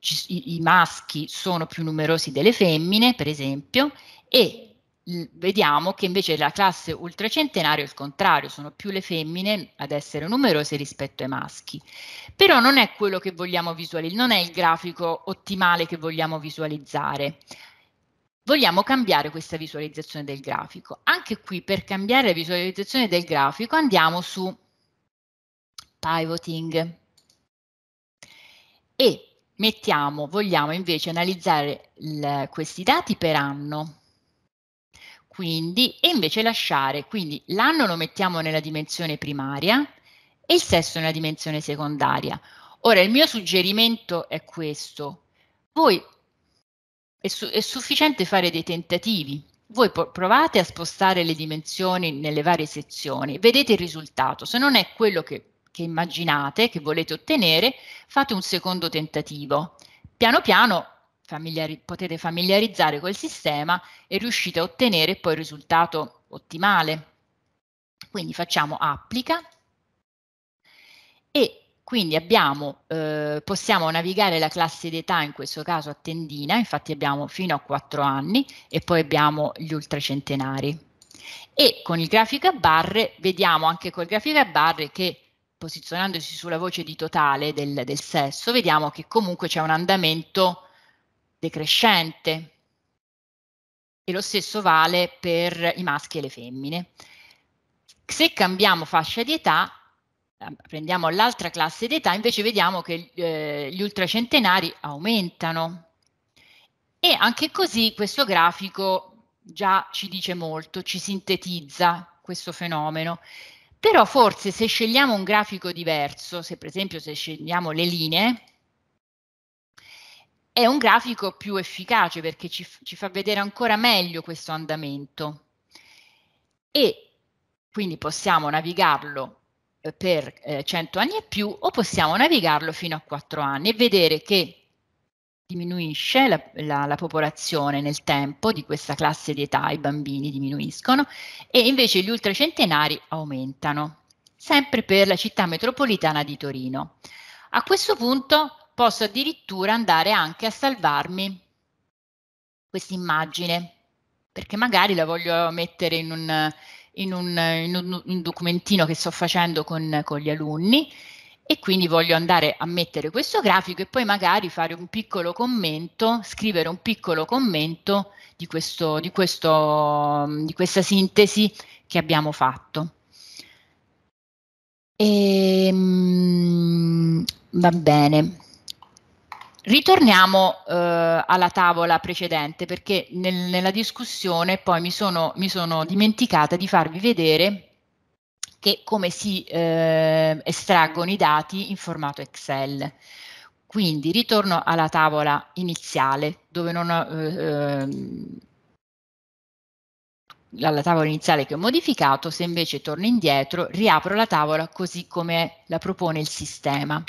C: ci, i, i maschi sono più numerosi delle femmine, per esempio, e vediamo che invece la classe ultracentenario è il contrario, sono più le femmine ad essere numerose rispetto ai maschi. Però non è quello che vogliamo visualizzare, non è il grafico ottimale che vogliamo visualizzare. Vogliamo cambiare questa visualizzazione del grafico. Anche qui per cambiare la visualizzazione del grafico andiamo su pivoting e mettiamo, vogliamo invece analizzare il, questi dati per anno quindi, e invece lasciare, quindi l'anno lo mettiamo nella dimensione primaria e il sesso nella dimensione secondaria. Ora, il mio suggerimento è questo, voi è, su, è sufficiente fare dei tentativi, voi po- provate a spostare le dimensioni nelle varie sezioni, vedete il risultato, se non è quello che, che immaginate, che volete ottenere, fate un secondo tentativo. Piano piano familiari- potete familiarizzare col sistema e riuscite a ottenere poi il risultato ottimale. Quindi facciamo applica e quindi abbiamo, eh, possiamo navigare la classe d'età, in questo caso a tendina, infatti abbiamo fino a 4 anni e poi abbiamo gli ultracentenari. E con il grafico a barre, vediamo anche col grafico a barre che posizionandosi sulla voce di totale del, del sesso, vediamo che comunque c'è un andamento decrescente. E lo stesso vale per i maschi e le femmine. Se cambiamo fascia di età, ehm, prendiamo l'altra classe di età, invece vediamo che eh, gli ultracentenari aumentano. E anche così questo grafico già ci dice molto, ci sintetizza questo fenomeno. Però forse se scegliamo un grafico diverso, se per esempio se scegliamo le linee, è un grafico più efficace perché ci, ci fa vedere ancora meglio questo andamento e quindi possiamo navigarlo eh, per eh, 100 anni e più o possiamo navigarlo fino a 4 anni e vedere che diminuisce la, la, la, popolazione nel tempo di questa classe di età, i bambini diminuiscono e invece gli ultracentenari aumentano, sempre per la città metropolitana di Torino. A questo punto posso addirittura andare anche a salvarmi questa immagine, perché magari la voglio mettere in un, in un, in un, un documentino che sto facendo con, con gli alunni e quindi voglio andare a mettere questo grafico e poi magari fare un piccolo commento, scrivere un piccolo commento di, questo, di, questo, di questa sintesi che abbiamo fatto. E, ehm, va bene. Ritorniamo eh, alla tavola precedente perché nel, nella discussione poi mi sono, mi sono, dimenticata di farvi vedere che come si eh, estraggono i dati in formato Excel. Quindi ritorno alla tavola iniziale dove non ho, eh, ehm, alla tavola iniziale che ho modificato, se invece torno indietro riapro la tavola così come la propone il sistema.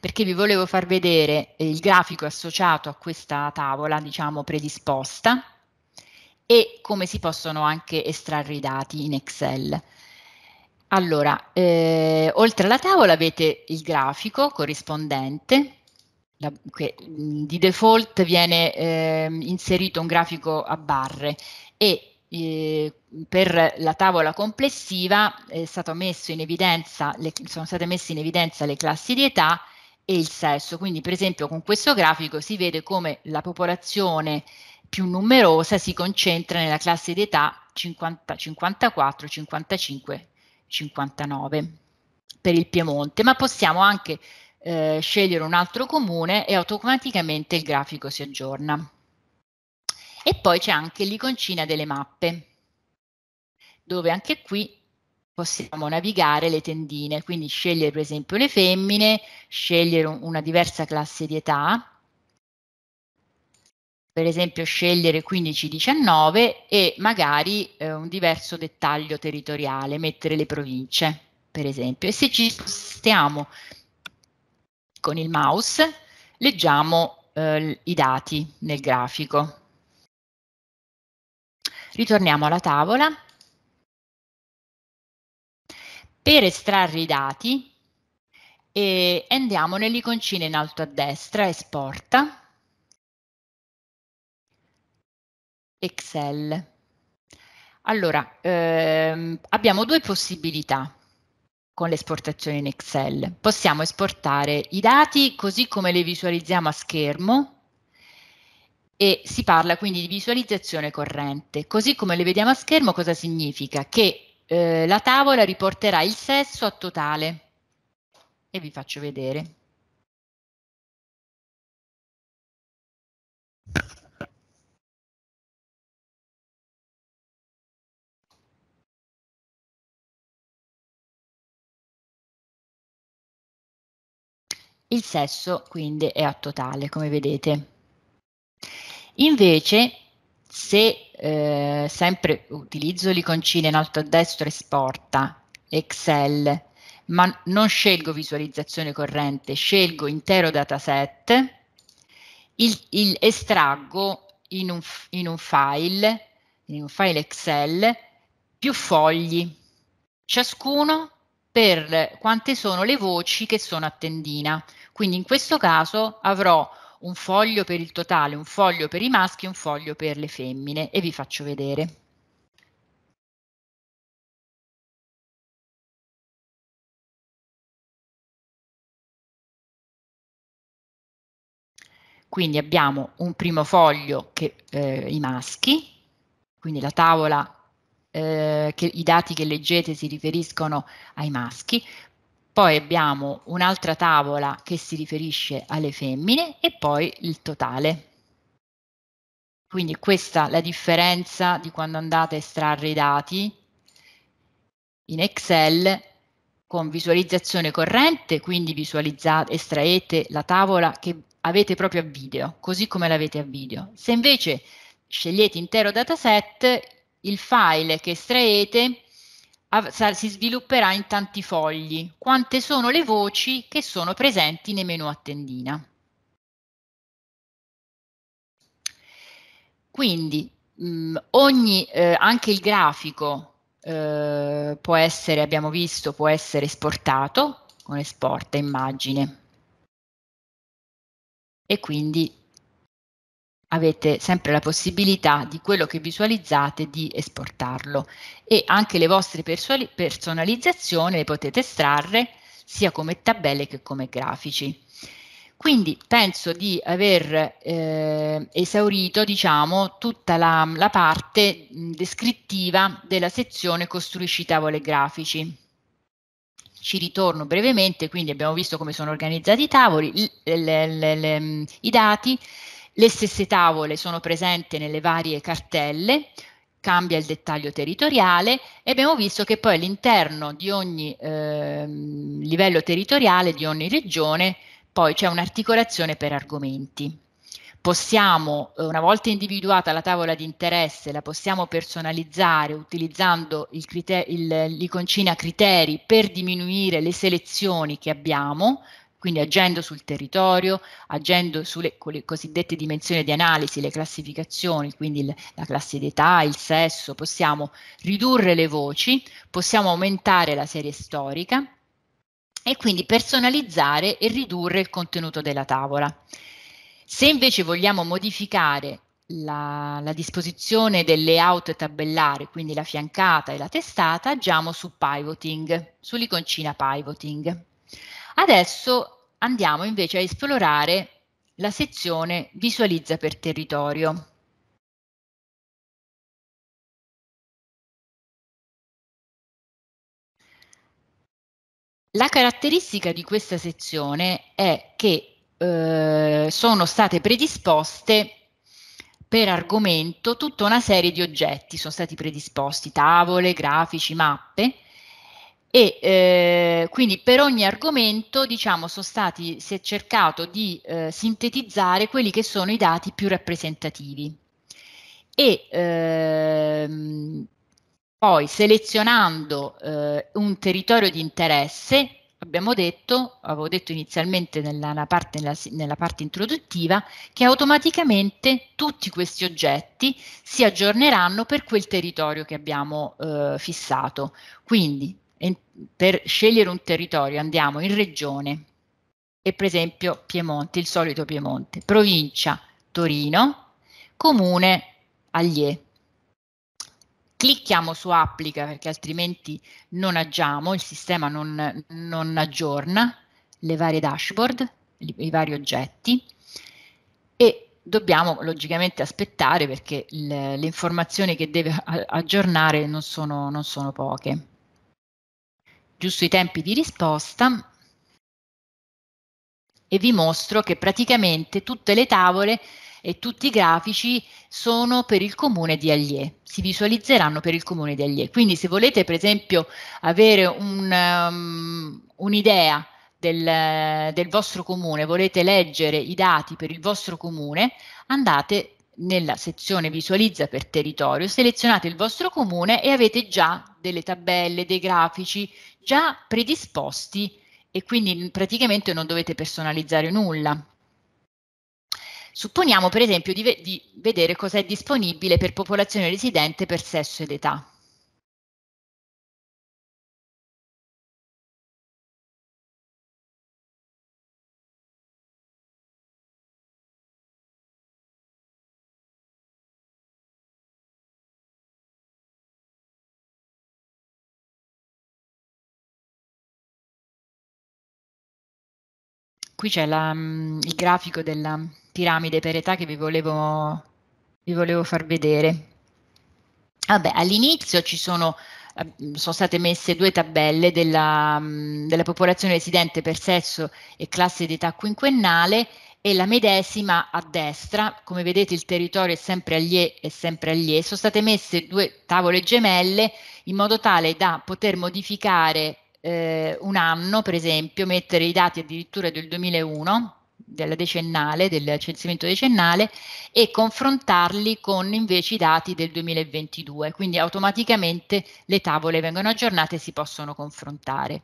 A: perché vi volevo far vedere eh, il
C: grafico associato a questa tavola, diciamo, predisposta e come si possono anche estrarre i dati in Excel. Allora, eh, oltre alla tavola avete il grafico corrispondente, la, che mm, di default viene eh, inserito un grafico a barre e eh, per la tavola complessiva sono state messe in evidenza le classi di età e il sesso. Quindi, per esempio, con questo grafico si vede come la popolazione più numerosa si concentra nella classe d'età 50, 54, 55, 59 per il Piemonte, ma possiamo anche eh, scegliere un altro comune e automaticamente il grafico si aggiorna. E poi c'è anche l'iconcina delle mappe, dove anche qui possiamo navigare le tendine, quindi scegliere per esempio le femmine, scegliere una diversa classe di età, per esempio scegliere 15-19 e magari eh, un diverso dettaglio territoriale, mettere le province, per esempio. E se ci spostiamo con il mouse, leggiamo eh, i dati nel grafico. Ritorniamo alla tavola per estrarre i dati e andiamo nell'iconcina in alto a destra,
D: esporta, Excel.
C: Allora, ehm, abbiamo due possibilità con l'esportazione in Excel. Possiamo esportare i dati così come li visualizziamo a schermo e si parla quindi di visualizzazione corrente. Così come le vediamo a schermo cosa significa? Che eh, la tavola riporterà il sesso a
A: totale e vi faccio vedere. Il sesso quindi è a totale,
C: come vedete. Invece se eh, sempre utilizzo l'iconcina in alto a destra esporta Excel, ma non scelgo visualizzazione corrente, scelgo intero dataset, il, il estraggo in un, in un file, in un file Excel, più fogli, ciascuno per quante sono le voci che sono a tendina. Quindi in questo caso avrò un foglio per il totale, un foglio per i maschi e un foglio per le femmine e vi faccio vedere.
A: Quindi abbiamo un primo foglio che eh, i maschi, quindi
C: la tavola eh, che i dati che leggete si riferiscono ai maschi, poi abbiamo un'altra tavola che si riferisce alle femmine e poi il totale. Quindi questa è la differenza di quando andate a estrarre i dati in Excel con visualizzazione corrente, quindi visualizzate, estraete la tavola che avete proprio a video, così come l'avete a video. Se invece scegliete intero dataset, il file che estraete è si svilupperà in tanti fogli, quante sono le voci che sono presenti nei menu a tendina. Quindi mh, mm, ogni, eh, anche il grafico eh, può essere, abbiamo visto, può essere esportato con esporta immagine. E quindi avete sempre la possibilità di quello che visualizzate di esportarlo e anche le vostre personalizzazioni le potete estrarre sia come tabelle che come grafici. Quindi penso di aver eh, esaurito diciamo, tutta la, la parte descrittiva della sezione Costruisci tavole grafici. Ci ritorno brevemente, quindi abbiamo visto come sono organizzati i tavoli, le, le, le, i dati, le stesse tavole sono presenti nelle varie cartelle, cambia il dettaglio territoriale e abbiamo visto che poi all'interno di ogni eh, livello territoriale, di ogni regione, poi c'è un'articolazione per argomenti. Possiamo, eh, una volta individuata la tavola di interesse, la possiamo personalizzare utilizzando l'iconcina criteri per diminuire le selezioni che abbiamo, quindi agendo sul territorio, agendo sulle cosiddette dimensioni di analisi, le classificazioni, quindi il, la classe d'età, il sesso, possiamo ridurre le voci, possiamo aumentare la serie storica e quindi personalizzare e ridurre il contenuto della tavola. Se invece vogliamo modificare la, la, disposizione del layout tabellare, quindi la fiancata e la testata, agiamo su pivoting, sull'iconcina pivoting. Adesso andiamo invece a esplorare la
A: sezione Visualizza per territorio. La caratteristica di questa sezione è che eh, sono
C: state predisposte per argomento tutta una serie di oggetti, sono stati predisposti tavole, grafici, mappe, e eh, quindi per ogni argomento, diciamo, sono stati, si è cercato di eh, sintetizzare quelli che sono i dati più rappresentativi. E ehm, poi selezionando eh, un territorio di interesse, abbiamo detto, avevo detto inizialmente nella, nella, parte, nella, nella, parte, introduttiva, che automaticamente tutti questi oggetti si aggiorneranno per quel territorio che abbiamo eh, fissato. Quindi per scegliere un territorio andiamo in regione e per esempio Piemonte, il solito Piemonte, provincia Torino, comune Aglie. Clicchiamo su applica perché altrimenti non agiamo, il sistema non, non aggiorna le varie dashboard, i, i vari oggetti e dobbiamo logicamente aspettare perché le, le informazioni che deve aggiornare non sono, non sono poche giusto i tempi di risposta e vi mostro che praticamente tutte le tavole e tutti i grafici sono per il comune di Aglie, si visualizzeranno per il comune di Aglie. Quindi se volete per esempio avere um, un'idea um, un del, del, vostro comune, volete leggere i dati per il vostro comune, andate nella sezione visualizza per territorio, selezionate il vostro comune e avete già delle tabelle, dei grafici, già predisposti e quindi praticamente non dovete personalizzare nulla. Supponiamo per esempio di, ve di vedere cosa è disponibile per popolazione residente
D: per
A: sesso ed età. qui c'è la, mm, il grafico della
C: piramide per età che vi volevo, vi volevo far vedere. Vabbè, all'inizio ci sono, ehm, sono state messe due tabelle della, mm, della popolazione residente per sesso e classe d'età quinquennale e la medesima a destra, come vedete il territorio è sempre allie e sempre allie, sono state messe due tavole gemelle in modo tale da poter modificare eh, un anno, per esempio, mettere i dati addirittura del 2001 della decennale, del censimento decennale e confrontarli con invece i dati del 2022, quindi automaticamente le tavole vengono aggiornate e si possono confrontare.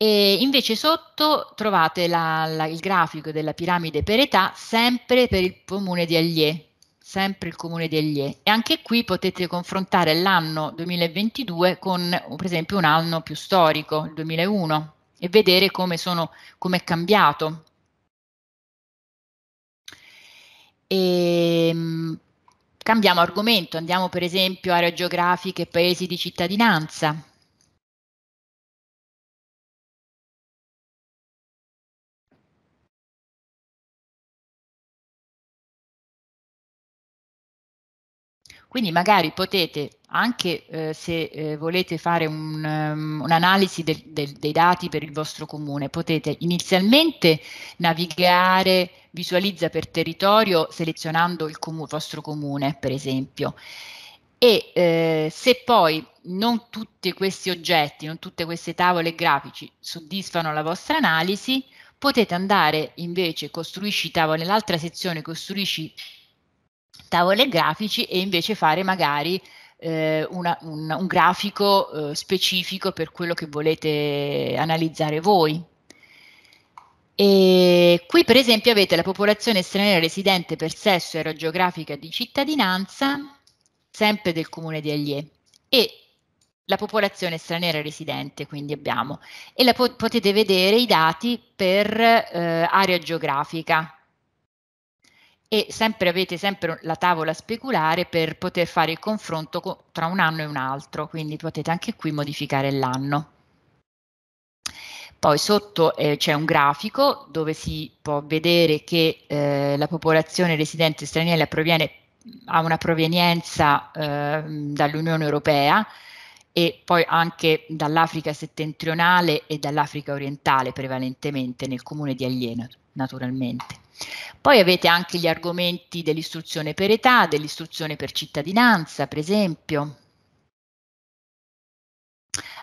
C: E invece sotto trovate la, la, il grafico della piramide per età sempre per il comune di Allier, sempre il comune degli E. E anche qui potete confrontare l'anno 2022 con per esempio un anno più storico, il 2001, e vedere come, sono, come è cambiato. E, ehm, cambiamo argomento, andiamo
A: per esempio a aree geografiche, e paesi di cittadinanza. Quindi
C: magari potete, anche eh, se eh, volete fare un, um, un'analisi del, del, dei dati per il vostro comune, potete inizialmente navigare, visualizza per territorio selezionando il comu- vostro comune, per esempio. E eh, se poi non tutti questi oggetti, non tutte queste tavole grafici soddisfano la vostra analisi, potete andare invece, costruisci tavole, nell'altra sezione costruisci tavole grafici e invece fare magari eh, una, un, un, grafico eh, specifico per quello che volete analizzare voi. E qui per esempio avete la popolazione straniera residente per sesso e geografica di cittadinanza, sempre del comune di Aglie, e la popolazione straniera residente, quindi abbiamo, e la po- potete vedere i dati per eh, area geografica, e sempre, avete sempre la tavola speculare per poter fare il confronto co- tra un anno e un altro, quindi potete anche qui modificare l'anno. Poi sotto eh, c'è un grafico dove si può vedere che eh, la popolazione residente straniera proviene, ha una provenienza eh, dall'Unione Europea e poi anche dall'Africa settentrionale e dall'Africa orientale prevalentemente nel comune di Aliena naturalmente. Poi avete anche gli argomenti dell'istruzione per età, dell'istruzione per cittadinanza, per esempio.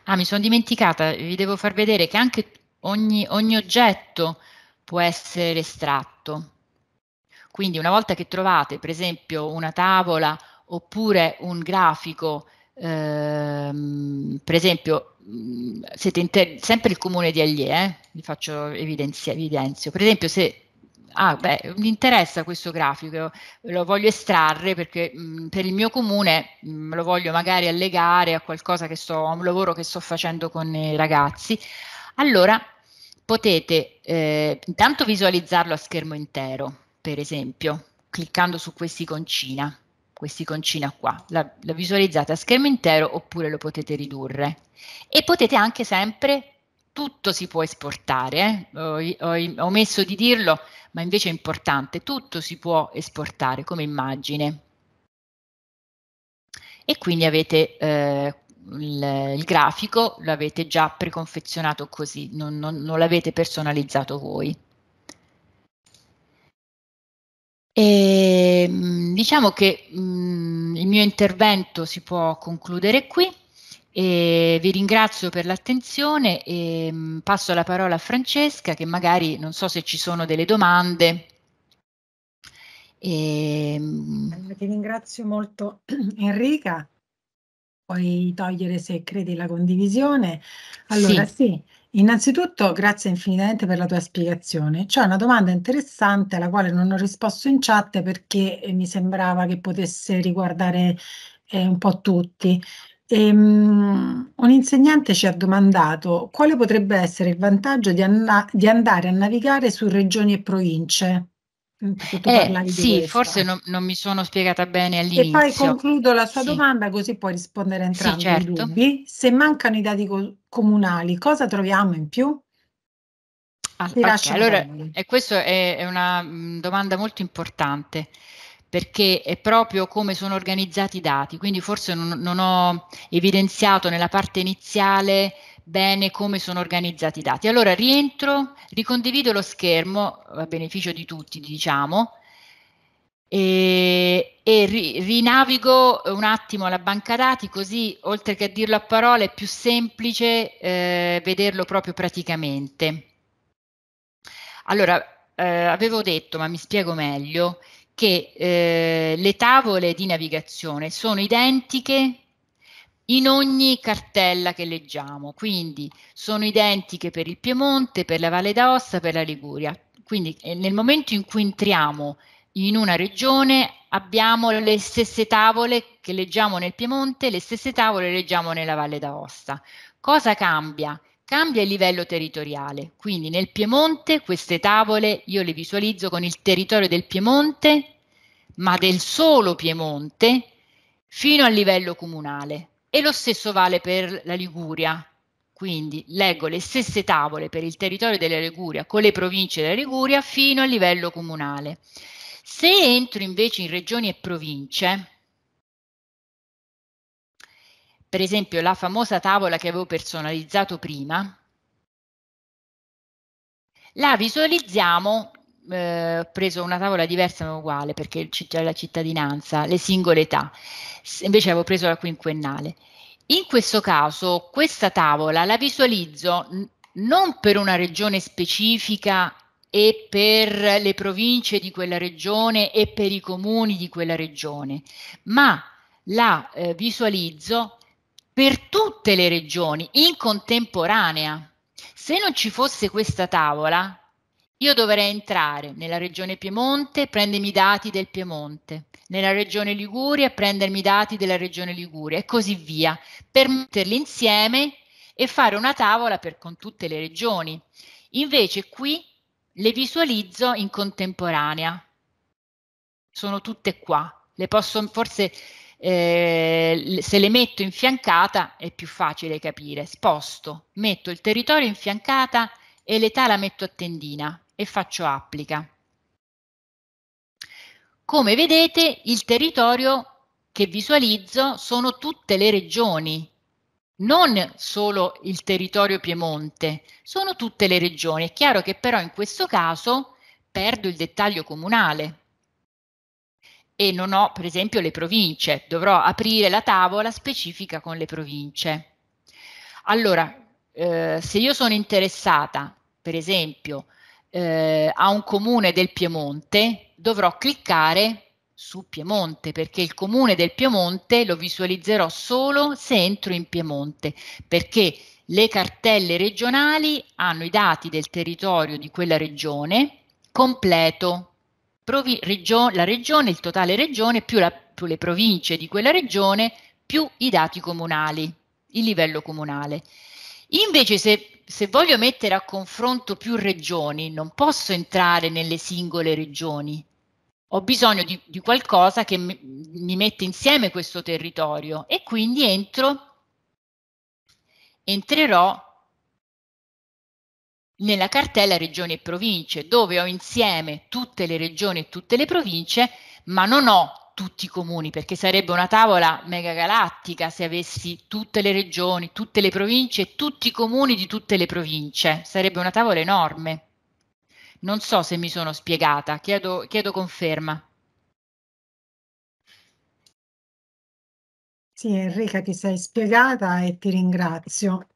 C: Ah, mi sono dimenticata, vi devo far vedere che anche ogni, ogni oggetto può essere estratto. Quindi una volta che trovate, per esempio, una tavola oppure un grafico, ehm, per esempio Mm, siete inter- sempre il comune di Aglie, eh? vi faccio evidenzia- evidenzio. Per esempio, se ah, beh, mi interessa questo grafico, lo voglio estrarre perché mh, mm, per il mio comune mh, mm, lo voglio magari allegare a qualcosa che sto, a un lavoro che sto facendo con i ragazzi, allora potete eh, intanto visualizzarlo a schermo intero, per esempio, cliccando su questi quest'iconcina quest'iconcina qua, la, la, visualizzate a schermo intero oppure lo potete ridurre. E potete anche sempre, tutto si può esportare, eh? ho, ho, ho omesso di dirlo, ma invece è importante, tutto si può esportare come immagine. E quindi avete eh, il, il, grafico, l'avete già preconfezionato così, non, non, non l'avete personalizzato voi. E, ehm, diciamo che mh, mm, il mio intervento si può concludere qui. E vi ringrazio per l'attenzione e mh, mm, passo la parola a Francesca che magari non so se ci sono delle domande.
B: E, ehm, mh. Ti ringrazio molto *clears throat* Enrica, puoi togliere se credi la condivisione. Allora sì, sì Innanzitutto, grazie infinitamente per la tua spiegazione. C'è una domanda interessante alla quale non ho risposto in chat perché eh, mi sembrava che potesse riguardare eh, un po' tutti. Ehm, un insegnante ci ha domandato quale potrebbe essere il vantaggio di, di andare a navigare su regioni e province. Mm,
C: eh, sì, questo. forse non, non, mi sono spiegata bene all'inizio. E poi concludo
B: la sua sì. domanda così puoi rispondere a entrambi sì, certo. i dubbi. Se mancano i dati co- comunali, cosa troviamo in più? Ah, okay. Allora,
C: e questa è, è una mh, mm, domanda molto importante perché è proprio come sono organizzati i dati, quindi forse non, non ho evidenziato nella parte iniziale bene come sono organizzati i dati. Allora rientro, ricondivido lo schermo a beneficio di tutti, diciamo, e, e ri, rinavigo un attimo la banca dati così oltre che a dirlo a parole è più semplice eh, vederlo proprio praticamente. Allora, eh, avevo detto, ma mi spiego meglio, che eh, le tavole di navigazione sono identiche in ogni cartella che leggiamo, quindi sono identiche per il Piemonte, per la Valle d'Aosta, per la Liguria. Quindi eh, nel momento in cui entriamo in una regione abbiamo le stesse tavole che leggiamo nel Piemonte, le stesse tavole che leggiamo nella Valle d'Aosta. Cosa cambia? Cambia il livello territoriale, quindi nel Piemonte queste tavole io le visualizzo con il territorio del Piemonte, ma del solo Piemonte, fino al livello comunale. E lo stesso vale per la Liguria. Quindi leggo le stesse tavole per il territorio della Liguria con le province della Liguria fino a livello comunale. Se entro invece in regioni e province, per esempio la famosa tavola che avevo personalizzato prima, la visualizziamo eh, ho preso una tavola diversa ma uguale perché c'era la cittadinanza, le singole età, invece avevo preso la quinquennale. In questo caso questa tavola la visualizzo n- non per una regione specifica e per le province di quella regione e per i comuni di quella regione, ma la eh, visualizzo per tutte le regioni in contemporanea. Se non ci fosse questa tavola, io dovrei entrare nella regione Piemonte, e prendermi i dati del Piemonte, nella regione Liguria, e prendermi i dati della regione Liguria e così via, per metterli insieme e fare una tavola per, con tutte le regioni. Invece qui le visualizzo in contemporanea. Sono tutte qua. Le posso forse eh, se le metto infiancata è più facile capire. Sposto, metto il territorio infiancata e l'età la metto a tendina e faccio applica. Come vedete il territorio che visualizzo sono tutte le regioni, non solo il territorio Piemonte, sono tutte le regioni. È chiaro che però in questo caso perdo il dettaglio comunale e non ho per esempio le province, dovrò aprire la tavola specifica con le province. Allora, eh, se io sono interessata per esempio eh, a un comune del Piemonte, dovrò cliccare su Piemonte perché il comune del Piemonte lo visualizzerò solo se entro in Piemonte perché le cartelle regionali hanno i dati del territorio di quella regione completo, Provi region la regione, il totale regione più, la, più le province di quella regione più i dati comunali, il livello comunale. Invece se se voglio mettere a confronto più regioni, non posso entrare nelle singole regioni. Ho bisogno di, di qualcosa che mi, mi mette insieme questo territorio e quindi entro, entrerò nella cartella regioni e province, dove ho insieme tutte le regioni e tutte le province, ma non ho tutti i comuni, perché sarebbe una tavola mega galattica se avessi tutte le regioni, tutte le province e tutti i comuni di tutte le province, sarebbe una tavola enorme. Non so se mi sono spiegata,
D: chiedo, chiedo conferma.
B: Sì, Enrica, ti sei spiegata e ti ringrazio.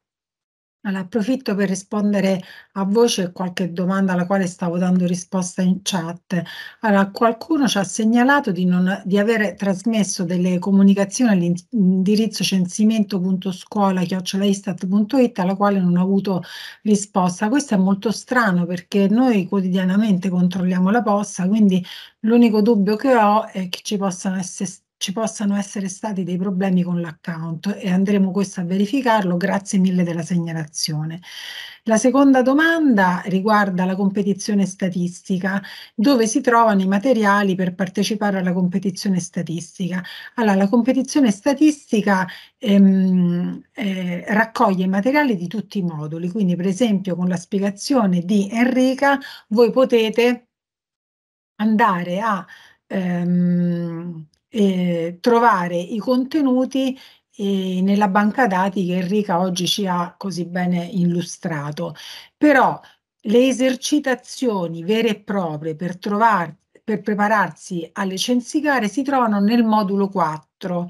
B: Allora, approfitto per rispondere a voce a qualche domanda alla quale stavo dando risposta in chat. Allora, qualcuno ci ha segnalato di, non, di aver trasmesso delle comunicazioni all'indirizzo censimento.scuola.istat.it alla quale non ho avuto risposta. Questo è molto strano perché noi quotidianamente controlliamo la posta, quindi l'unico dubbio che ho è che ci possano essere ci possano essere stati dei problemi con l'account e andremo questo a verificarlo. Grazie mille della segnalazione. La seconda domanda riguarda la competizione statistica, dove si trovano i materiali per partecipare alla competizione statistica. Allora, la competizione statistica ehm, eh, raccoglie materiali di tutti i moduli, quindi per esempio con la spiegazione di Enrica voi potete andare a... Ehm, eh, trovare i contenuti eh, nella banca dati che Enrica oggi ci ha così bene illustrato. Però le esercitazioni vere e proprie per, trovar, per prepararsi a licenziare si trovano nel modulo 4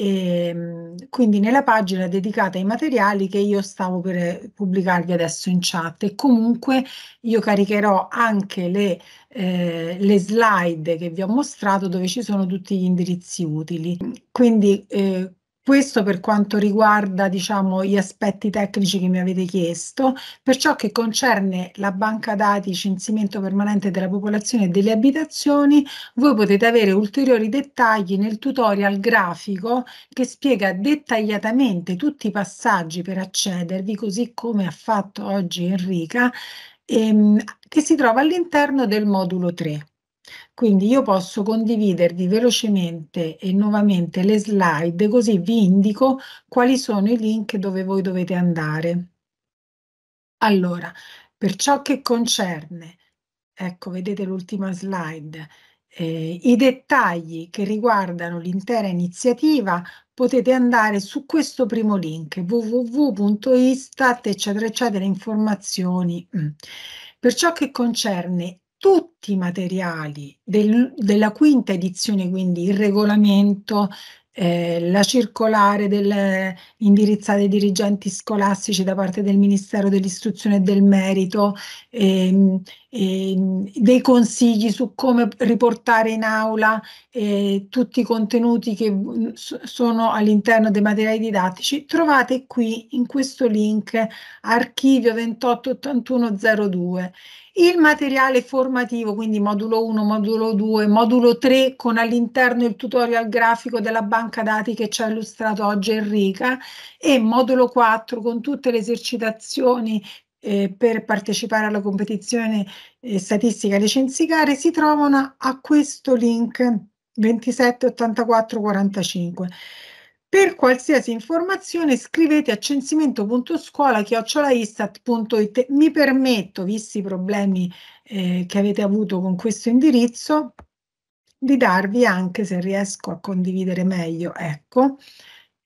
B: e, ehm, quindi nella pagina dedicata ai materiali che io stavo per eh, pubblicarvi adesso in chat e comunque io caricherò anche le, eh, le slide che vi ho mostrato dove ci sono tutti gli indirizzi utili. Quindi eh, questo per quanto riguarda diciamo, gli aspetti tecnici che mi avete chiesto. Per ciò che concerne la banca dati censimento permanente della popolazione e delle abitazioni, voi potete avere ulteriori dettagli nel tutorial grafico che spiega dettagliatamente tutti i passaggi per accedervi, così come ha fatto oggi Enrica, ehm, che si trova all'interno del modulo 3. Quindi io posso condividervi velocemente e nuovamente le slide, così vi indico quali sono i link dove voi dovete andare. Allora, per ciò che concerne, ecco vedete l'ultima slide, eh, i dettagli che riguardano l'intera iniziativa potete andare su questo primo link www.istat eccetera eccetera informazioni. Mm. Per ciò che concerne tutti i materiali del, della quinta edizione, quindi il regolamento, eh, la circolare indirizzata ai dirigenti scolastici da parte del Ministero dell'Istruzione e del Merito, ehm, eh, dei consigli su come riportare in aula eh, tutti i contenuti che mhmm, sono all'interno dei materiali didattici, trovate qui in questo link archivio 288102 il materiale formativo, quindi modulo 1, modulo 2, modulo 3 con all'interno il tutorial grafico della banca dati che ci ha illustrato oggi Enrica e modulo 4 con tutte le esercitazioni eh, per partecipare alla competizione eh, statistica licenziare si trovano a questo link 27 84 45. Per qualsiasi informazione scrivete a censimento.scuola.istat.it. Mi permetto, visti i problemi eh, che avete avuto con questo indirizzo, di darvi anche, se riesco a condividere meglio, ecco,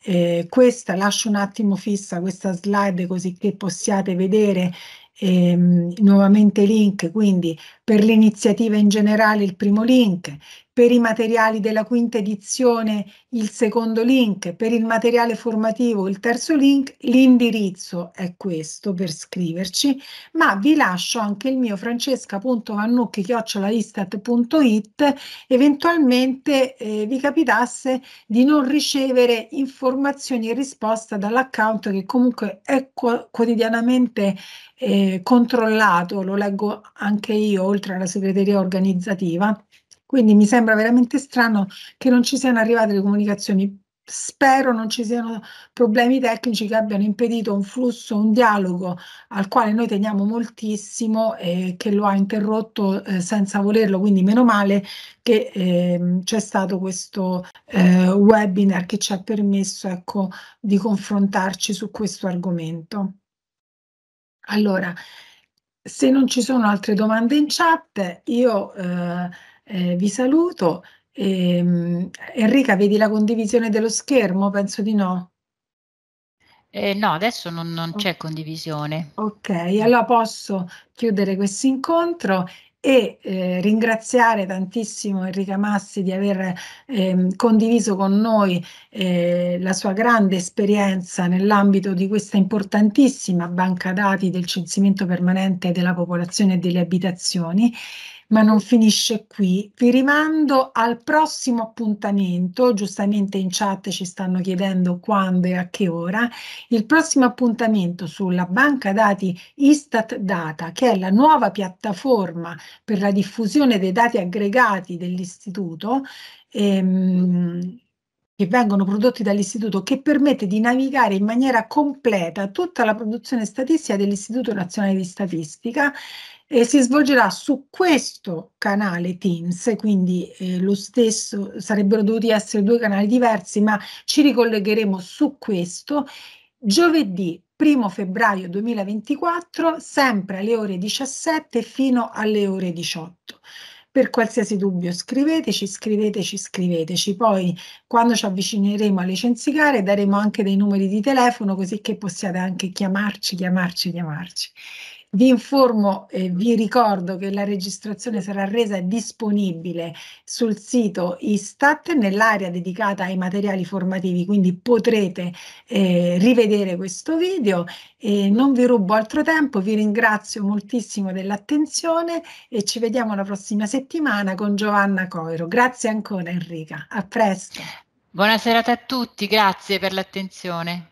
B: eh, questa lascio un attimo fissa questa slide così che possiate vedere ehm, nuovamente i link, quindi per l'iniziativa in generale il primo link, per i materiali della quinta edizione il secondo link, per il materiale formativo il terzo link, l'indirizzo è questo per scriverci, ma vi lascio anche il mio francesca.vannucchi.it eventualmente eh, vi capitasse di non ricevere informazioni e risposta dall'account che comunque è quotidianamente eh, controllato, lo leggo anche io oltre alla segreteria organizzativa quindi mi sembra veramente strano che non ci siano arrivate le comunicazioni. Spero non ci siano problemi tecnici che abbiano impedito un flusso, un dialogo al quale noi teniamo moltissimo e che lo ha interrotto eh, senza volerlo. Quindi meno male che eh, c'è stato questo eh, webinar che ci ha permesso ecco, di confrontarci su questo argomento. Allora, se non ci sono altre domande in chat, io eh, eh, vi saluto. E, ehm, Enrica, vedi la condivisione dello schermo? Penso di no. Eh,
C: no, adesso non, non c'è condivisione. Ok,
B: allora posso chiudere questo incontro e eh, ringraziare tantissimo Enrica Massi di aver eh, condiviso con noi eh, la sua grande esperienza nell'ambito di questa importantissima banca dati del censimento permanente della popolazione e delle abitazioni ma non finisce qui. Vi rimando al prossimo appuntamento, giustamente in chat ci stanno chiedendo quando e a che ora, il prossimo appuntamento sulla banca dati Istat Data, che è la nuova piattaforma per la diffusione dei dati aggregati dell'istituto. Ehm, che vengono prodotti dall'istituto che permette di navigare in maniera completa tutta la produzione statistica dell'Istituto Nazionale di Statistica e si svolgerà su questo canale Teams, quindi eh, lo stesso, sarebbero dovuti essere due canali diversi, ma ci ricollegheremo su questo giovedì 1 febbraio 2024, sempre alle ore 17 fino alle ore 18. Per qualsiasi dubbio scriveteci, scriveteci, scriveteci. Poi quando ci avvicineremo alle licenzicare daremo anche dei numeri di telefono così che possiate anche chiamarci, chiamarci, chiamarci. Vi informo e vi ricordo che la registrazione sarà resa disponibile sul sito Istat nell'area dedicata ai materiali formativi, quindi potrete eh, rivedere questo video. E non vi rubo altro tempo, vi ringrazio moltissimo dell'attenzione e ci vediamo la prossima settimana con Giovanna Coiro. Grazie ancora Enrica, a presto.
C: Buona serata a tutti,
A: grazie per l'attenzione.